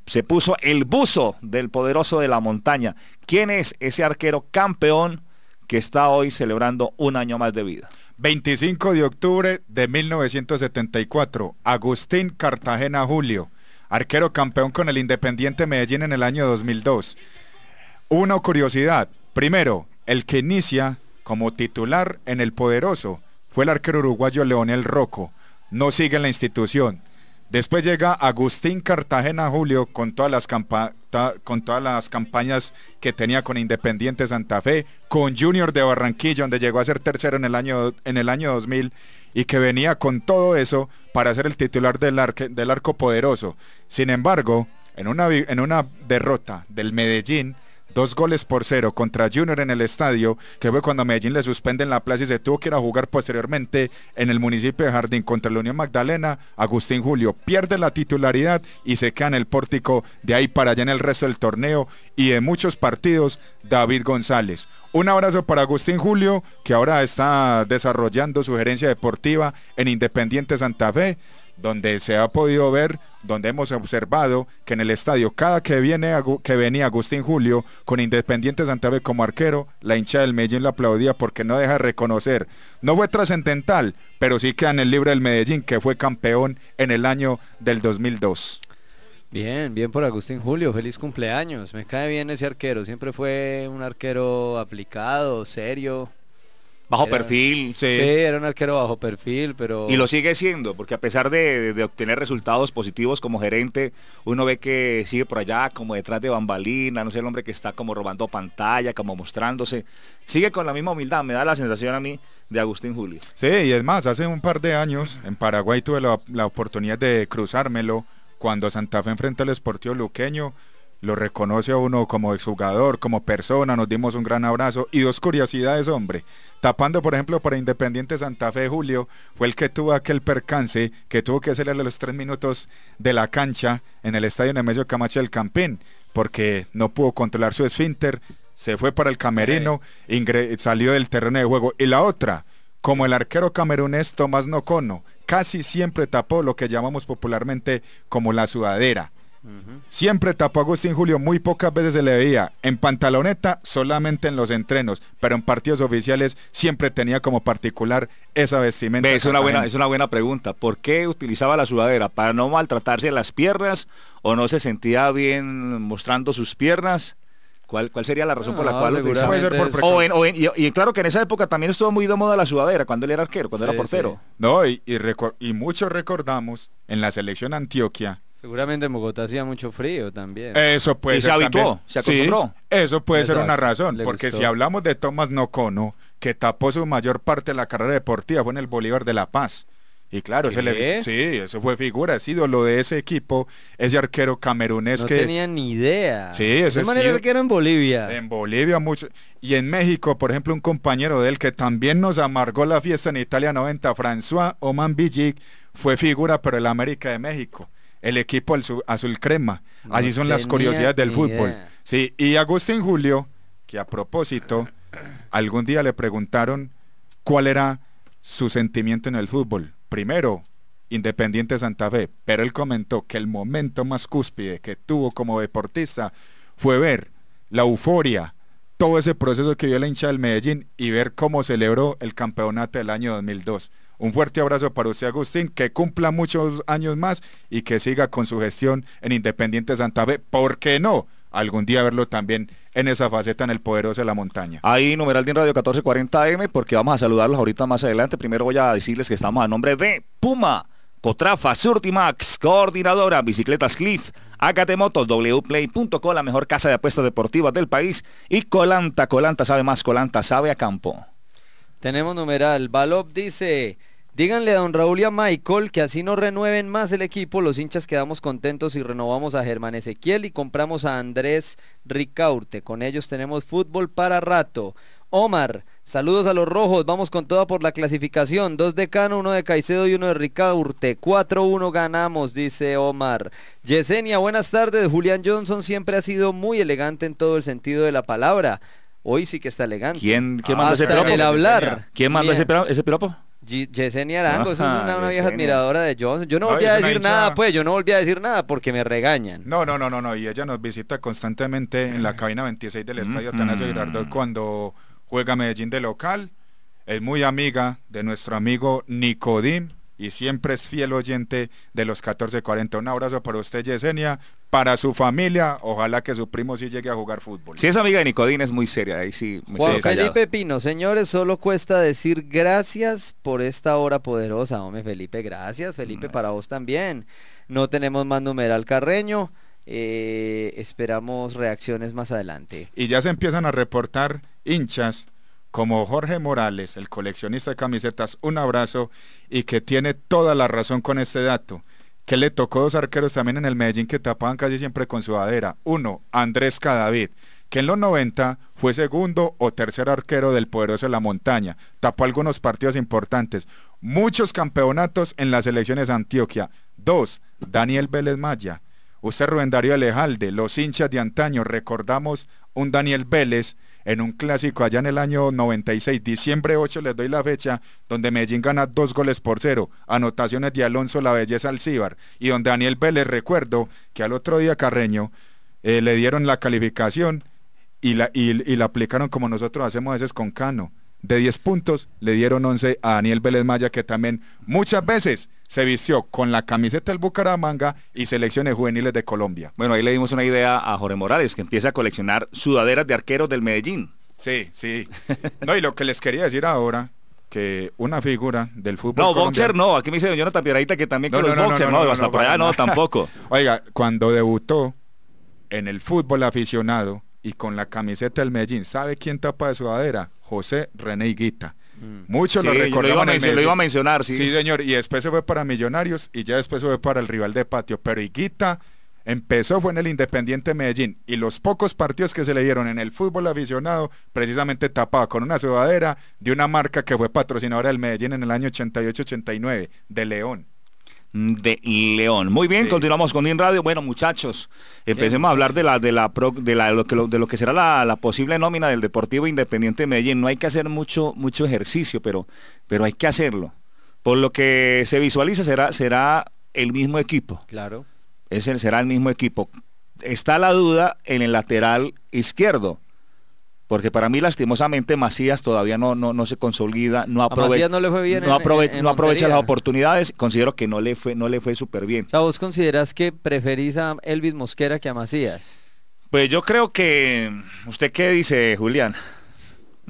Se puso el buzo del poderoso de la montaña. ¿Quién es ese arquero campeón que está hoy celebrando un año más de vida? 25 de octubre de 1974. Agustín Cartagena Julio. Arquero campeón con el Independiente Medellín en el año 2002. Una curiosidad. Primero, el que inicia como titular en el poderoso fue el arquero uruguayo Leonel Rocco no sigue en la institución. Después llega Agustín Cartagena Julio con todas, las con todas las campañas que tenía con Independiente Santa Fe, con Junior de Barranquilla, donde llegó a ser tercero en el año, en el año 2000 y que venía con todo eso para ser el titular del, del arco poderoso. Sin embargo, en una, en una derrota del Medellín, dos goles por cero contra Junior en el estadio, que fue cuando a Medellín le suspenden la plaza y se tuvo que ir a jugar posteriormente en el municipio de Jardín contra la Unión Magdalena. Agustín Julio pierde la titularidad y se queda en el pórtico de ahí para allá en el resto del torneo y en muchos partidos, David González. Un abrazo para Agustín Julio, que ahora está desarrollando su gerencia deportiva en Independiente Santa Fe donde se ha podido ver, donde hemos observado que en el estadio, cada que, viene, que venía Agustín Julio con Independiente Santa Fe como arquero, la hincha del Medellín lo aplaudía porque no deja de reconocer. No fue trascendental, pero sí queda en el libro del Medellín, que fue campeón en el año del 2002. Bien, bien por Agustín Julio, feliz cumpleaños. Me cae bien ese arquero, siempre fue un arquero aplicado, serio, Bajo perfil, sí. sí. era un arquero bajo perfil, pero... Y lo sigue siendo, porque a pesar de, obtener resultados positivos como gerente, uno ve que sigue por allá como detrás de bambalina, no sé, el hombre que está como robando pantalla, como mostrándose. Sigue con la misma humildad, me da la sensación a mí de Agustín Julio. Sí, y es más, hace un par de años en Paraguay tuve la, la oportunidad de cruzármelo cuando Santa Fe enfrentó al Esportivo Luqueño lo reconoce a uno como exjugador, como persona, nos dimos un gran abrazo. Y dos curiosidades, hombre. Tapando, por ejemplo, para Independiente Santa Fe, Julio, fue el que tuvo aquel percance que tuvo que hacerle a los tres minutos de la cancha en el estadio Nemesio Camacho del Campín, porque no pudo controlar su esfínter, se fue para el camerino, salió del terreno de juego. Y la otra, como el arquero camerunés Tomás Nocono, casi siempre tapó lo que llamamos popularmente como la sudadera Siempre tapó Agustín Julio, muy pocas veces se le veía. En pantaloneta, solamente en los entrenos, pero en partidos oficiales siempre tenía como particular esa vestimenta. Es una, buena, es una buena pregunta. ¿Por qué utilizaba la sudadera? ¿Para no maltratarse las piernas o no se sentía bien mostrando sus piernas? ¿Cuál, ¿Cuál, sería la razón por la cual utilizaba? y, claro que en esa época también estuvo muy de moda la sudadera cuando él era arquero, cuando era portero. No, y, y muchos recordamos en la selección Antioquia Seguramente en Bogotá hacía mucho frío también. Eso puede y ser se habituó, se acostumbró. eso puede ser una razón, porque si hablamos de Tomás Nocono, que tapó su mayor parte de la carrera deportiva fue en el Bolívar de La Paz. Y claro, se le, sí, eso fue figura, sido lo de ese equipo, ese arquero camerunés que... No tenía ni idea. Sí, ese es arquero en Bolivia. En Bolivia mucho. Y en México, por ejemplo, un compañero de él que también nos amargó la fiesta en Italia 90, François Oman Villic fue figura pero el América de México el equipo azul, crema. Así son las curiosidades del fútbol. Sí, y Agustín Julio, que a propósito, algún día le preguntaron cuál era su sentimiento en el fútbol. Primero, Independiente Santa Fe, pero él comentó que el momento más cúspide que tuvo como deportista fue ver la euforia, todo ese proceso que vio la hincha del Medellín y ver cómo celebró el campeonato del año 2002. Un fuerte abrazo para usted, Agustín, que cumpla muchos años más y que siga con su gestión en Independiente Santa Fe. ¿Por qué no? Algún día verlo también en esa faceta en el poderoso de la montaña. Ahí, numeral de Radio 1440M, porque vamos a saludarlos ahorita más adelante. Primero voy a decirles que estamos a nombre de Puma. Cotrafa, Surtimax, Coordinadora, Bicicletas Cliff, Agate Wplay.co, la mejor casa de apuestas deportivas del país, y Colanta, Colanta sabe más, Colanta sabe a campo. Tenemos numeral, Balop dice, Díganle a don Raúl y a Michael que así no renueven más el equipo, los hinchas quedamos contentos y renovamos a Germán Ezequiel y compramos a Andrés Ricaurte. Con ellos tenemos fútbol para rato. Omar, saludos a los rojos, vamos con toda por la clasificación. Dos de Cano, uno de Caicedo y uno de Ricaurte. 4-1 ganamos, dice Omar. Yesenia, buenas tardes. Julián Johnson siempre ha sido muy elegante en todo el sentido de la palabra. Hoy sí que está elegante. ¿Quién, ese piropo? El hablar. ¿Quién mandó ese piropo? Yesenia Arango, eso es una, vieja admiradora de Johnson. Yo no, volví a decir nada, pues, yo no volví a decir nada porque me regañan. No, no, no, no, no. Y ella nos visita constantemente en la mm. cabina 26 del Estadio mm-hmm. Tanas cuando juega Medellín de local. Es muy amiga de nuestro amigo Nicodim y siempre es fiel oyente de los 1440. Un abrazo para usted, Yesenia para su familia, ojalá que su primo sí llegue a jugar fútbol. Si es amiga de Nicodín es muy seria, ahí sí. Muy Juan Felipe Pino, señores, solo cuesta decir gracias por esta hora poderosa. Hombre, Felipe, gracias. Felipe, mm. para vos también. No tenemos más numeral carreño. Eh, esperamos reacciones más adelante. Y ya se empiezan a reportar hinchas como Jorge Morales, el coleccionista de camisetas, un abrazo y que tiene toda la razón con este dato que le tocó dos arqueros también en el Medellín que tapaban casi siempre con sudadera. Uno, Andrés Cadavid, que en los 90 fue segundo o tercer arquero del poderoso de la montaña. Tapó algunos partidos importantes, muchos campeonatos en las elecciones de Antioquia. Dos, Daniel Vélez Maya. Usted Rubén Darío Alejalde, los hinchas de antaño, recordamos un Daniel Vélez en un clásico allá en el año 96, diciembre 8, les doy la fecha, donde Medellín gana dos goles por cero, anotaciones de Alonso La Belleza Alcíbar, y donde Daniel Vélez, recuerdo que al otro día Carreño eh, le dieron la calificación y la, y, y la aplicaron como nosotros hacemos a veces con Cano. De 10 puntos le dieron 11 a Daniel Vélez Maya, que también muchas veces se vistió con la camiseta del Bucaramanga y selecciones juveniles de Colombia. Bueno, ahí le dimos una idea a Jorge Morales, que empieza a coleccionar sudaderas de arqueros del Medellín. Sí, sí. No, y lo que les quería decir ahora, que una figura del fútbol. No, boxer no, aquí me dice Jonathan Pieradita que también con boxer, no, hasta para allá no, tampoco. (laughs) Oiga, cuando debutó en el fútbol aficionado y con la camiseta del Medellín, ¿sabe quién tapa de sudadera? José René Higuita. Mm. Muchos lo recordaban. Se lo iba, a mencionar, sí. Sí, señor. Y después se fue para Millonarios y ya después se fue para el rival de patio. Pero Higuita empezó fue en el Independiente Medellín y los pocos partidos que se le dieron en el fútbol aficionado precisamente tapaba con una sudadera de una marca que fue patrocinadora del Medellín en el año 88-89 de León de León. Muy bien, continuamos con In Radio. Bueno, muchachos, empecemos a hablar de la de la de, lo que, de lo que será la, posible nómina del Deportivo Independiente de Medellín. No hay que hacer mucho mucho ejercicio, pero pero hay que hacerlo. Por lo que se visualiza será será el mismo equipo. Claro. Es el, será el mismo equipo. Está la duda en el lateral izquierdo porque para mí lastimosamente Macías todavía no, no, no se consolida, no, aprovecha no, le fue bien aprovecha las oportunidades, considero que no le fue, no le fue súper bien. O ¿vos consideras que preferís a Elvis Mosquera que a Macías? Pues yo creo que, ¿usted qué dice, Julián?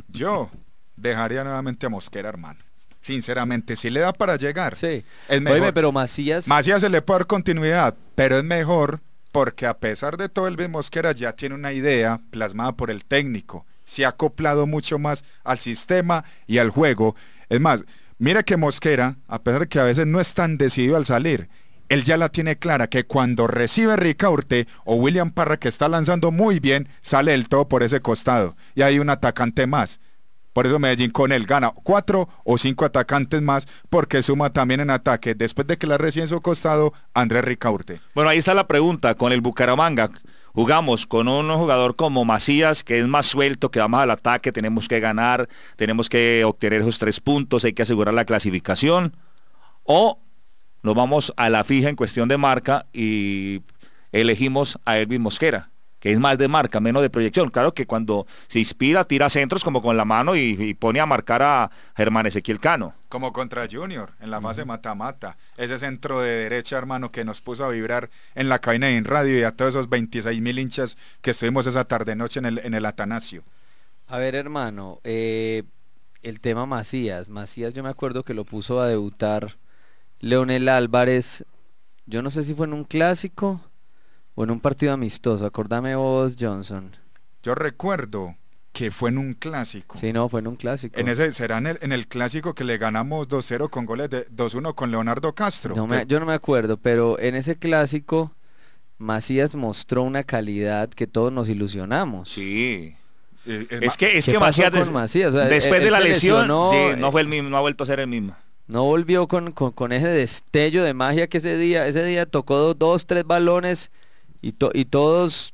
Yo dejaría nuevamente a Mosquera, hermano sinceramente, si le da para llegar. Sí. Es mejor. pero Macías. Macías se le puede dar continuidad, pero es mejor porque a pesar de todo, Elvis Mosquera ya tiene una idea plasmada por el técnico se ha acoplado mucho más al sistema y al juego. Es más, mira que Mosquera, a pesar de que a veces no es tan decidido al salir, él ya la tiene clara que cuando recibe Ricaurte o William Parra que está lanzando muy bien, sale el todo por ese costado y hay un atacante más. Por eso Medellín con él gana cuatro o cinco atacantes más porque suma también en ataque después de que la recién su costado Andrés Ricaurte. Bueno, ahí está la pregunta con el Bucaramanga jugamos con un jugador como Macías, que es más suelto, que más al ataque, tenemos que ganar, tenemos que obtener esos tres puntos, hay que asegurar la clasificación, o nos vamos a la fija en cuestión de marca y elegimos a Elvis Mosquera que es más de marca, menos de proyección. Claro que cuando se inspira, tira centros como con la mano y, pone a marcar a Germán Ezequiel Cano. Como contra Junior, en la fase mata-mata. Ese centro de derecha, hermano, que nos puso a vibrar en la cabina de radio y a todos esos 26 mil hinchas que estuvimos esa tarde-noche en el, en el Atanasio. A ver, hermano, eh, el tema Macías. Macías, yo me acuerdo que lo puso a debutar Leonel Álvarez. Yo no sé si fue en un clásico o en un partido amistoso. Acordame vos, Johnson. Yo recuerdo que fue en un clásico. Sí, no, fue en un clásico. En ese será en el, clásico que le ganamos 2-0 con goles de 2-1 con Leonardo Castro. yo no me acuerdo, pero en ese clásico Macías mostró una calidad que todos nos ilusionamos. Sí. Eh, eh, es que es Macías, después de la lesión eh, no fue el mismo, ha vuelto a ser el mismo. No volvió con, con, ese destello de magia que ese día, ese día tocó dos tres balones y, y todos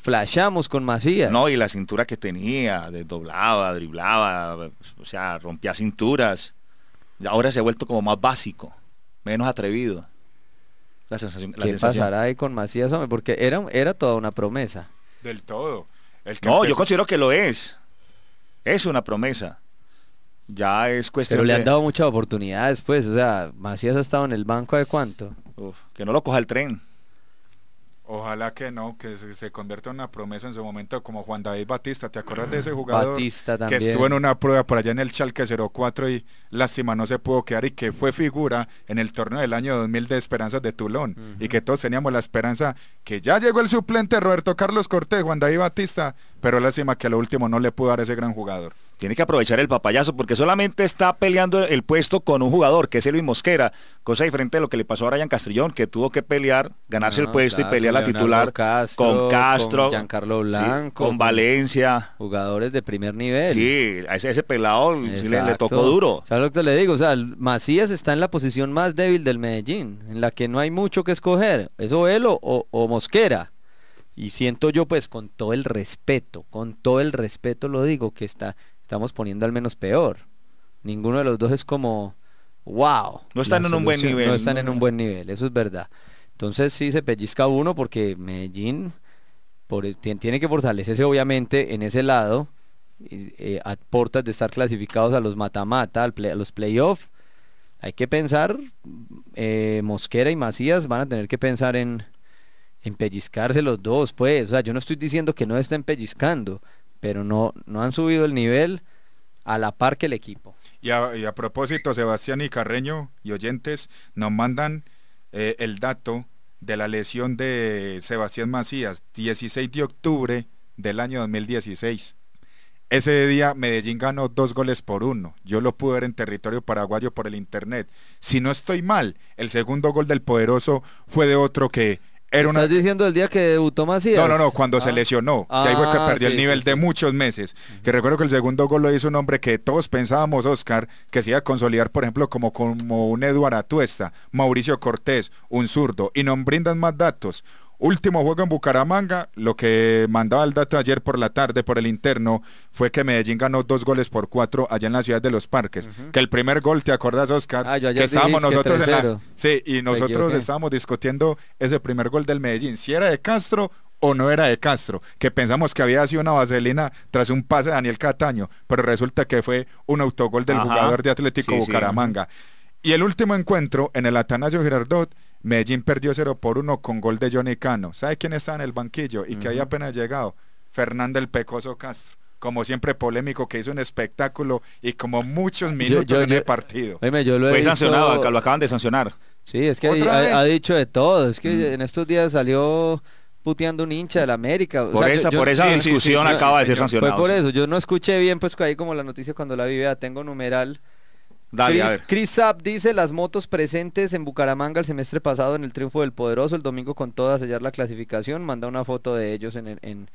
flashamos con Macías. No, y la cintura que tenía, desdoblaba, driblaba, o sea, rompía cinturas. Ahora se ha vuelto como más básico, menos atrevido. La sensación, ¿Qué pasará ahí con Macías, Porque era, era toda una promesa. Del todo. El que no, yo considero que lo es. Es una promesa. Ya es cuestión Pero le han dado muchas oportunidades, pues. O sea, Macías ha estado en el banco de cuánto. que no lo coja el tren. Ojalá que no, que se, convierta en una promesa en su momento como Juan David Batista. ¿Te acuerdas de ese mm, jugador Batista que estuvo en una prueba por allá en el Chalque 04 y lástima no se pudo quedar y que fue figura en el torneo del año 2000 de Esperanzas de Tulón? Y que todos teníamos la esperanza que ya llegó el suplente Roberto Carlos Cortés, Juan David Batista, pero lástima que a lo último no le pudo dar ese gran jugador tiene que aprovechar el papayazo porque solamente está peleando el puesto con un jugador, que es Eloy Mosquera, cosa diferente de lo que le pasó a Ryan Castrillón, que tuvo que pelear, ganarse el puesto y pelear la titular con Castro, con Giancarlo Blanco, con Valencia. Jugadores de primer nivel. Sí, a ese, pelado le, tocó duro. ¿Sabes lo que te le digo? O sea, Macías está en la posición más débil del Medellín, en la que no hay mucho que escoger. ¿Es Ovelo o Mosquera? Y siento yo, pues, con todo el respeto, con todo el respeto lo digo, que está estamos poniendo al menos peor. Ninguno de los dos es como, wow. No están en un buen nivel. No están en un buen nivel, eso es verdad. Entonces sí se pellizca uno porque Medellín tiene que fortalecerse obviamente en ese lado, eh, a portas de estar clasificados a los matamata... a los playoffs. Hay que pensar, eh, Mosquera y Macías van a tener que pensar en, en pellizcarse los dos, pues. O sea, yo no estoy diciendo que no estén pellizcando, pero no, no han subido el nivel a la par que el equipo. Y a, propósito, Sebastián y Carreño y oyentes nos mandan eh, el dato de la lesión de Sebastián Macías, 16 de octubre del año 2016. Ese día Medellín ganó dos goles por uno. Yo lo pude ver en territorio paraguayo por el internet. Si no estoy mal, el segundo gol del poderoso fue de otro que ¿Estás diciendo el día que debutó Macías? No, no, no, cuando se ah. lesionó. que ahí fue que ah, perdió el nivel de muchos meses. Que recuerdo que el segundo gol lo hizo un hombre que todos pensábamos, Oscar, que se iba a consolidar, por ejemplo, como, como un Eduardo Atuesta, Mauricio Cortés, un zurdo. Y no brindan más datos. Último juego en Bucaramanga, lo que mandaba el dato ayer por la tarde por el interno fue que Medellín ganó dos goles por cuatro allá en la ciudad de los parques. Que el primer gol, ¿te acuerdas, Oscar? Ah, que estábamos nosotros en la... Sí, y nosotros estábamos discutiendo ese primer gol del Medellín. Si era de Castro o no era de Castro, que pensamos que había sido una vaselina tras un pase de Daniel Cataño, pero resulta que fue un autogol del jugador de Atlético Bucaramanga. Y el último encuentro en el Atanasio Girardot Medellín perdió 0 por 1 con gol de Johnny Cano. ¿Sabe quién está en el banquillo y que había apenas llegado? Fernando el Pecoso Castro. Como siempre polémico, que hizo un espectáculo y como muchos minutos de en partido. Fue sancionado, lo acaban de sancionar. Sí, es que ha, dicho de todo. Es que mm. en estos días salió puteando un hincha del América. Por esa, por esa discusión acaba de ser sancionado. Fue por eso. Yo no escuché bien, pues que ahí como la noticia cuando la vi, tengo numeral Chris, Zapp dice las motos presentes en Bucaramanga el semestre pasado en el triunfo del poderoso el domingo con toda sellar la clasificación manda una foto de ellos en, el, estadio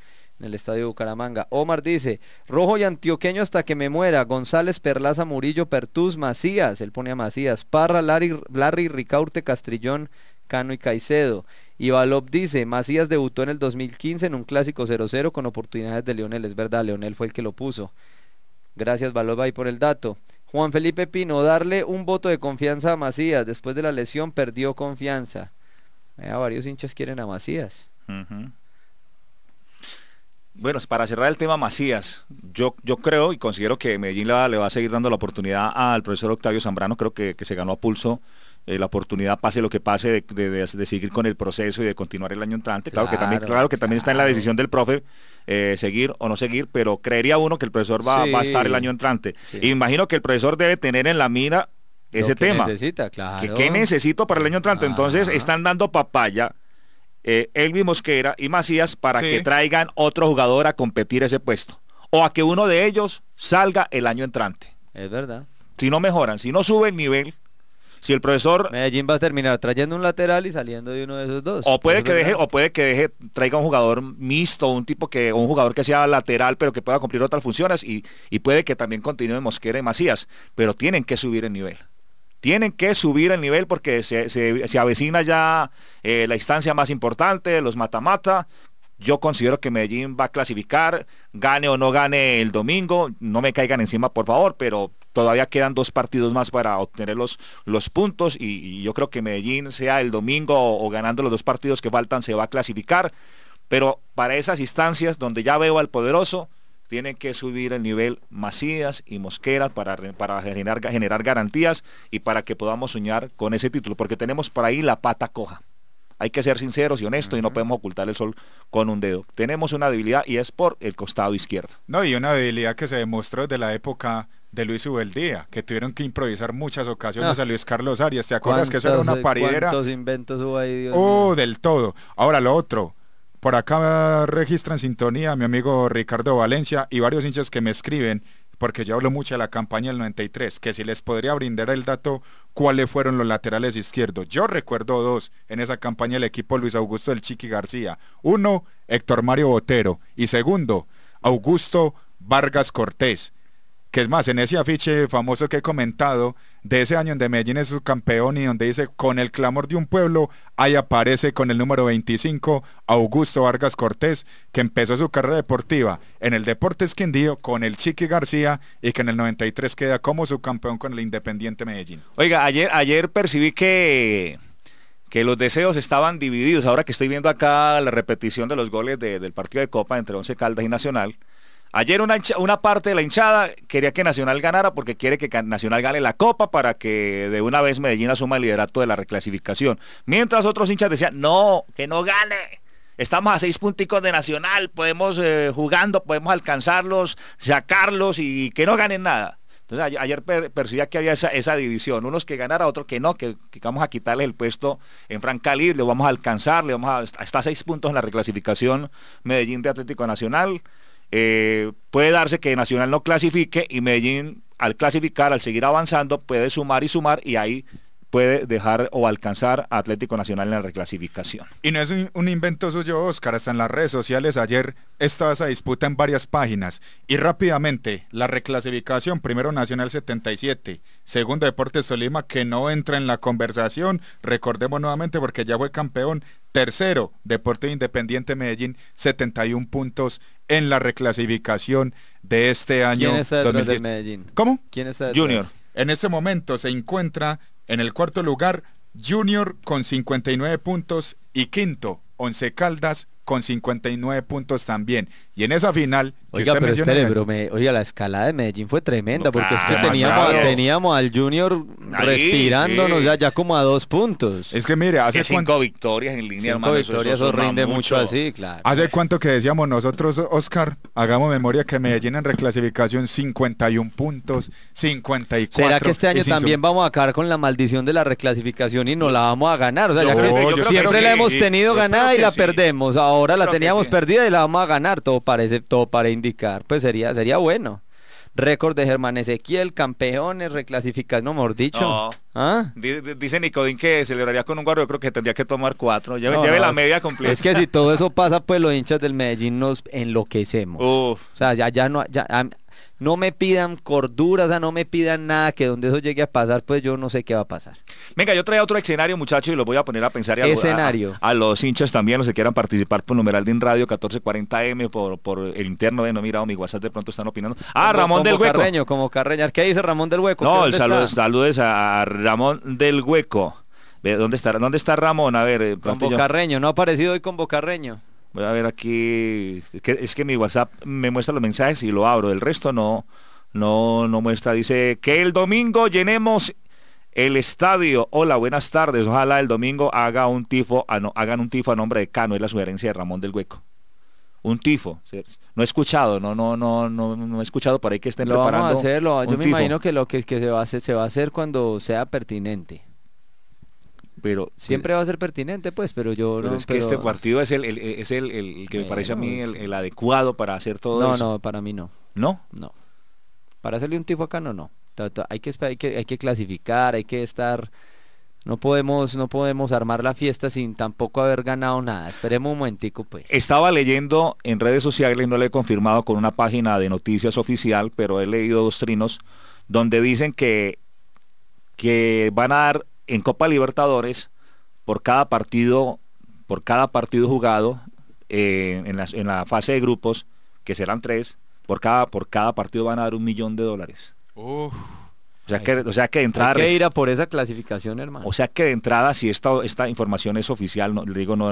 de estadio Bucaramanga. Omar dice rojo y antioqueño hasta que me muera González Perlaza Murillo Pertús Macías él pone a Macías Parra Larry, Larry Ricaurte Castrillón Cano y Caicedo. Y Balop dice, Macías debutó en el 2015 en un clásico 0-0 con oportunidades de Leonel. Es verdad, Leonel fue el que lo puso. Gracias Balob ahí por el dato. Juan Felipe Pino, darle un voto de confianza a Macías. Después de la lesión perdió confianza. varios hinchas quieren a Macías. Bueno, para cerrar el tema Macías, yo, yo creo y considero que Medellín le va, va a seguir dando la oportunidad al profesor Octavio Zambrano, creo que, que se ganó a pulso eh, la oportunidad, pase lo que pase, de, de, seguir con el proceso y de continuar el año entrante. Claro, que también, claro que también está en la decisión del profe eh, seguir o no seguir, pero creería uno que el profesor va, a estar el año entrante. imagino que el profesor debe tener en la mira ese tema. que ¿Qué, necesito para el año entrante? Entonces están dando papaya. Eh, Elvis Mosquera y Macías para que traigan otro jugador a competir ese puesto. O a que uno de ellos salga el año entrante. Es verdad. Si no mejoran, si no suben nivel, si el profesor Medellín va a terminar trayendo un lateral y saliendo de uno de esos dos. O puede que deje, o puede que deje, traiga un jugador mixto, un tipo que, un jugador que sea lateral, pero que pueda cumplir otras funciones, y, puede que también continúe Mosquera y Macías, pero tienen que subir el nivel tienen que subir el nivel porque se, avecina ya eh, la instancia más importante, los mata-mata, yo considero que Medellín va a clasificar, gane o no gane el domingo, no me caigan encima por favor, pero todavía quedan dos partidos más para obtener los, puntos y, yo creo que Medellín, sea el domingo o, ganando los dos partidos que faltan, se va a clasificar, pero para esas instancias donde ya veo al poderoso, tienen que subir el nivel Macías y Mosquera para, para generar, generar, garantías y para que podamos soñar con ese título, porque tenemos por ahí la pata coja. Hay que ser sinceros y honestos y no podemos ocultar el sol con un dedo. Tenemos una debilidad y es por el costado izquierdo. No, y una debilidad que se demostró desde la época de Luis Ubeldía, que tuvieron que improvisar muchas ocasiones ah. a Luis Carlos Arias. ¿Te acuerdas que eso era una paridera? ¿Cuántos inventos hubo ahí? oh, del todo. Ahora lo otro. Por acá registran sintonía mi amigo Ricardo Valencia y varios hinchas que me escriben porque yo hablo mucho de la campaña del 93, que si les podría brindar el dato cuáles fueron los laterales izquierdos. Yo recuerdo dos en esa campaña del equipo Luis Augusto del Chiqui García. Uno, Héctor Mario Botero. Y segundo, Augusto Vargas Cortés que es más, en ese afiche famoso que he comentado, de ese año donde Medellín es su campeón y donde dice, con el clamor de un pueblo, ahí aparece con el número 25 Augusto Vargas Cortés, que empezó su carrera deportiva en el Deportes Quindío con el Chiqui García y que en el 93 queda como subcampeón con el Independiente Medellín. Oiga, ayer, ayer percibí que que los deseos estaban divididos. Ahora que estoy viendo acá la repetición de los goles del partido de Copa entre Once Caldas y Nacional, Ayer una, una, parte de la hinchada quería que Nacional ganara porque quiere que Nacional gane la copa para que de una vez Medellín asuma el liderato de la reclasificación. Mientras otros hinchas decían, no, que no gane. Estamos a seis punticos de Nacional, podemos eh, jugando, podemos alcanzarlos, sacarlos y que no ganen nada. Entonces ayer percibía que había esa, división, unos que ganara, otros que no, que, vamos a quitarles el puesto en Francalí, le vamos a alcanzar, le vamos a, hasta seis puntos en la reclasificación Medellín de Atlético Nacional. Eh, puede darse que Nacional no clasifique y Medellín al clasificar, al seguir avanzando, puede sumar y sumar y ahí puede dejar o alcanzar Atlético Nacional en la reclasificación. Y no es un, invento suyo, Oscar, está en las redes sociales ayer estaba esa disputa en varias páginas. Y rápidamente, la reclasificación, primero Nacional 77, segundo Deportes Tolima, que no entra en la conversación, recordemos nuevamente porque ya fue campeón, tercero Deporte Independiente Medellín, 71 puntos en la reclasificación de este año. ¿Quién es de Medellín? ¿Cómo? ¿Quién está Junior. En este momento se encuentra en el cuarto lugar, Junior con 59 puntos y quinto, Once Caldas con 59 puntos también. Y en esa final. Oiga, pero oiga, la escalada de Medellín fue tremenda, porque es que teníamos, teníamos, al Junior respirándonos ya, como a dos puntos. Es que mire, hace cinco victorias en línea, cinco victorias, eso, rinde mucho. así, claro. Hace cuánto que decíamos nosotros, Oscar, hagamos memoria que Medellín en reclasificación 51 puntos, 54. ¿Será que este año también vamos a acabar con la maldición de la reclasificación y no la vamos a ganar? O sea, ya que siempre la hemos tenido ganada y la perdemos. Ahora ahora la teníamos perdida y la vamos a ganar, todo parece, todo para indicar. Pues sería, sería bueno. Récord de Germán Ezequiel, campeones, reclasificados. no, mejor dicho. ¿Ah? Dice Nicodín que celebraría con un guarro, yo creo que tendría que tomar cuatro. Lleve, la media completa. Es que si todo eso (laughs) pasa, pues los hinchas del Medellín nos enloquecemos. O sea, ya, ya no, ya, no me pidan cordura, o no me pidan nada, que donde eso llegue a pasar, pues yo no sé qué va a pasar. Venga, yo traía otro escenario, muchachos, y los voy a poner a pensar y a, escenario. A, los hinchas también, los que quieran participar por numeral de Radio 1440M, por, el interno de No Mirado, mi WhatsApp de pronto están opinando. Ah, Ramón del Hueco. como carreño. ¿qué dice Ramón del Hueco? No, el saludos a Ramón del Hueco. ¿Dónde está, ¿Dónde está Ramón? A ver, eh, con Bocarreño, no ha aparecido hoy con Bocarreño. Voy a ver aquí. Es que, mi WhatsApp me muestra los mensajes y lo abro. El resto no, no, no muestra. Dice que el domingo llenemos el estadio. Hola, buenas tardes. Ojalá el domingo haga un tifo ah, hagan un tifo a nombre de Cano. Es la sugerencia de Ramón del Hueco. Un tifo. No he escuchado, no, no, no, no, no he escuchado por ahí que estén preparando a hacerlo. Yo me imagino que lo que, que, se va a hacer se va a hacer cuando sea pertinente pero siempre pues va a ser pertinente pues pero yo es que este partido es el, es el, que me parece a mí el, adecuado para hacer todo no no para mí no no no para hacerle un tifo acá no hay que, que hay que clasificar hay que estar no podemos, no podemos armar la fiesta sin tampoco haber ganado nada. Esperemos un momentico, pues. Estaba leyendo en redes sociales, no le he confirmado con una página de noticias oficial, pero he leído dos trinos donde dicen que, que van a dar en Copa Libertadores, por cada partido, por cada partido jugado, eh, en, la, fase de grupos, que serán tres, por cada, partido van a dar un millón de dólares. O sea, que, o sea que de entrada... Hay que ir a por esa clasificación, hermano. O sea que de entrada, si esta, esta información es oficial, le, digo, no,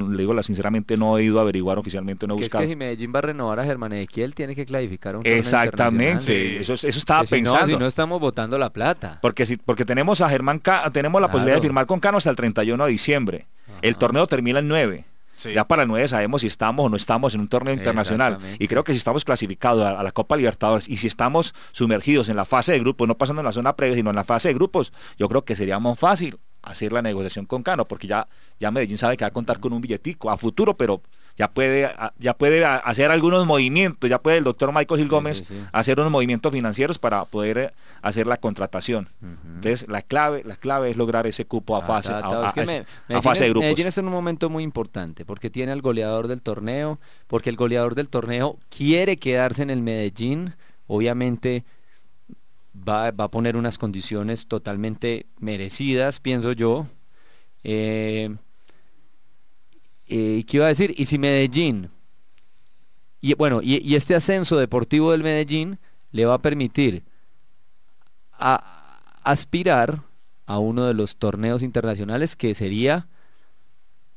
sinceramente, no he ido a averiguar oficialmente, no he buscado. Es que si Medellín va a renovar a Germán Ezequiel, tiene que clasificar a un Exactamente, eso, eso estaba pensando. no, si no, estamos votando la plata. Porque, si, porque tenemos a Germán, tenemos la posibilidad de firmar con Cano hasta el 31 de diciembre. El torneo termina el 9. Ya para el 9 sabemos si estamos o no estamos en un torneo internacional. Y creo que si estamos clasificados a, la Copa Libertadores y si estamos sumergidos en la fase de grupos, no pasando en la zona previa, sino en la fase de grupos, yo creo que sería más fácil hacer la negociación con Cano, porque ya, ya Medellín sabe que va a contar con un billetico a futuro, pero ya puede, ya puede hacer algunos movimientos, ya puede el doctor Michael Gil Gómez hacer unos movimientos financieros para poder eh, hacer la contratación. Entonces, la clave, la clave es lograr ese cupo a ah, fase, a, fase de grupos. Medellín está en un momento muy importante porque tiene al goleador del torneo, porque el goleador del torneo quiere quedarse en el Medellín, obviamente. Va, va a poner unas condiciones totalmente merecidas, pienso yo. Eh, eh, ¿Qué iba a decir? Y si Medellín, y bueno, y, este ascenso deportivo del Medellín le va a permitir aspirar a uno de los torneos internacionales que sería,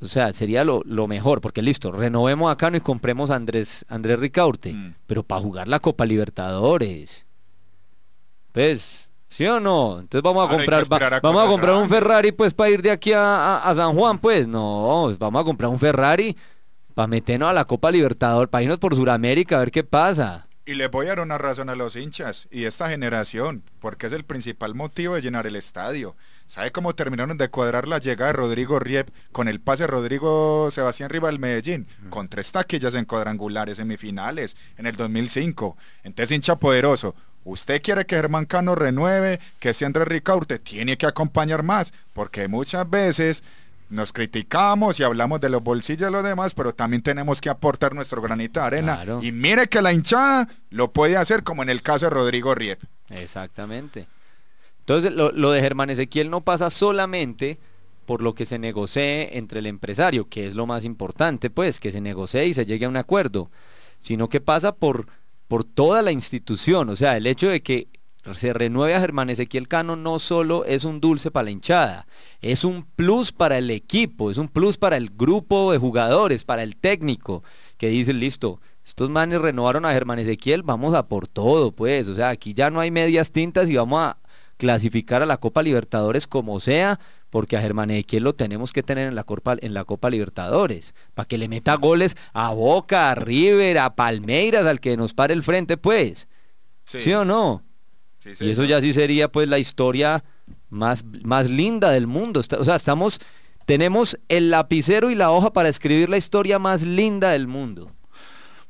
o sea, sería lo, mejor, porque listo, renovemos acá Cano y compremos a Andrés, Andrés Ricaurte, mm. pero para jugar la Copa Libertadores, pues ¿Sí o no? Entonces vamos a comprar, vamos a comprar un Ferrari pues para ir de aquí a, San Juan, pues no, vamos a comprar un Ferrari para meternos a la Copa Libertador, para irnos por Sudamérica a ver qué pasa. Y les voy a dar una razón a los hinchas y esta generación, porque es el principal motivo de llenar el estadio. ¿Sabe cómo terminaron de cuadrar la llegada de Rodrigo Riep con el pase de Rodrigo Sebastián Riva Medellín? Con tres taquillas en cuadrangulares, semifinales, en el 2005. Entonces, hincha poderoso, Usted quiere que Germán Cano renueve, que sea Andrés Ricaurte tiene que acompañar más, porque muchas veces nos criticamos y hablamos de los bolsillos de los demás, pero también tenemos que aportar nuestro granito de arena. Y mire que la hinchada lo puede hacer, como en el caso de Rodrigo Riet Exactamente. Entonces, lo, lo de Germán Ezequiel no pasa solamente por lo que se negocie entre el empresario, que es lo más importante, pues, que se negocie y se llegue a un acuerdo, sino que pasa por por toda la institución. O sea, el hecho de que se renueve a Germán Ezequiel Cano no solo es un dulce para la hinchada, es un plus para el equipo, es un plus para el grupo de jugadores, para el técnico, que dice, listo, estos manes renovaron a Germán Ezequiel, vamos a por todo, pues, o sea, aquí ya no hay medias tintas y vamos a clasificar a la Copa Libertadores como sea, porque a Germán Ezequiel lo tenemos que tener en la, Copa, en la Copa Libertadores, para que le meta goles a Boca, a River, a Palmeiras, al que nos pare el frente, pues. ¿Sí, o no? y eso ya sí sería pues la historia más, más linda del mundo. o sea, estamos, tenemos el lapicero y la hoja para escribir la historia más linda del mundo.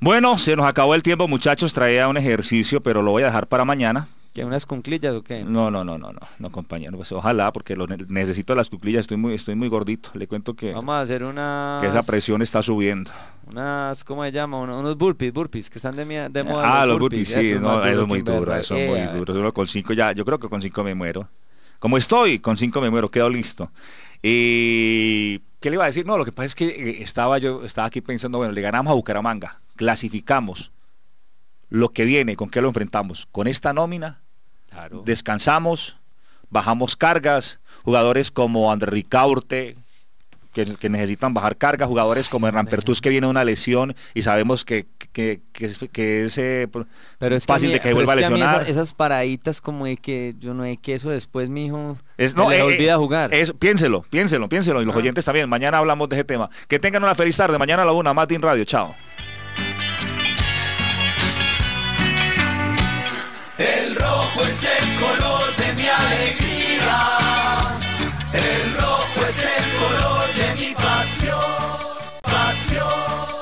Bueno, se nos acabó el tiempo muchachos, traía un ejercicio, pero lo voy a dejar para mañana unas cuclillas o qué? No, no, no, no, no, no, compañero. Pues ojalá, porque necesito las cunclillas, estoy muy, estoy muy gordito. Le cuento que. Vamos a hacer una. Que esa presión está subiendo. Unas, ¿cómo se llama? unos burpees, burpees, que están de, moda. Ah, los burpees, sí, eso no, es muy duro, eso es muy duro. Duro con cinco ya, yo creo que con cinco me muero. Como estoy, con cinco me muero, quedo listo. Y. ¿Qué le iba a decir? No, lo que pasa es que eh, estaba yo, estaba aquí pensando, bueno, le ganamos a Bucaramanga, clasificamos. Lo que viene, ¿con qué lo enfrentamos? Con esta nómina, Descansamos, bajamos cargas, jugadores como André Ricaurte, que, necesitan bajar cargas, jugadores como Hernán Pertus que viene una lesión y sabemos que, que, que es, eh, pero es fácil de que vuelva a lesionar. esas, paraditas como de que yo no hay que eso después mi hijo es, no, eh, olvida eh, jugar. piénselo, piénselo, piénselo. Y los ah. oyentes también, mañana hablamos de ese tema. Que tengan una feliz tarde, mañana a la una, Matin Radio, chao. Yo.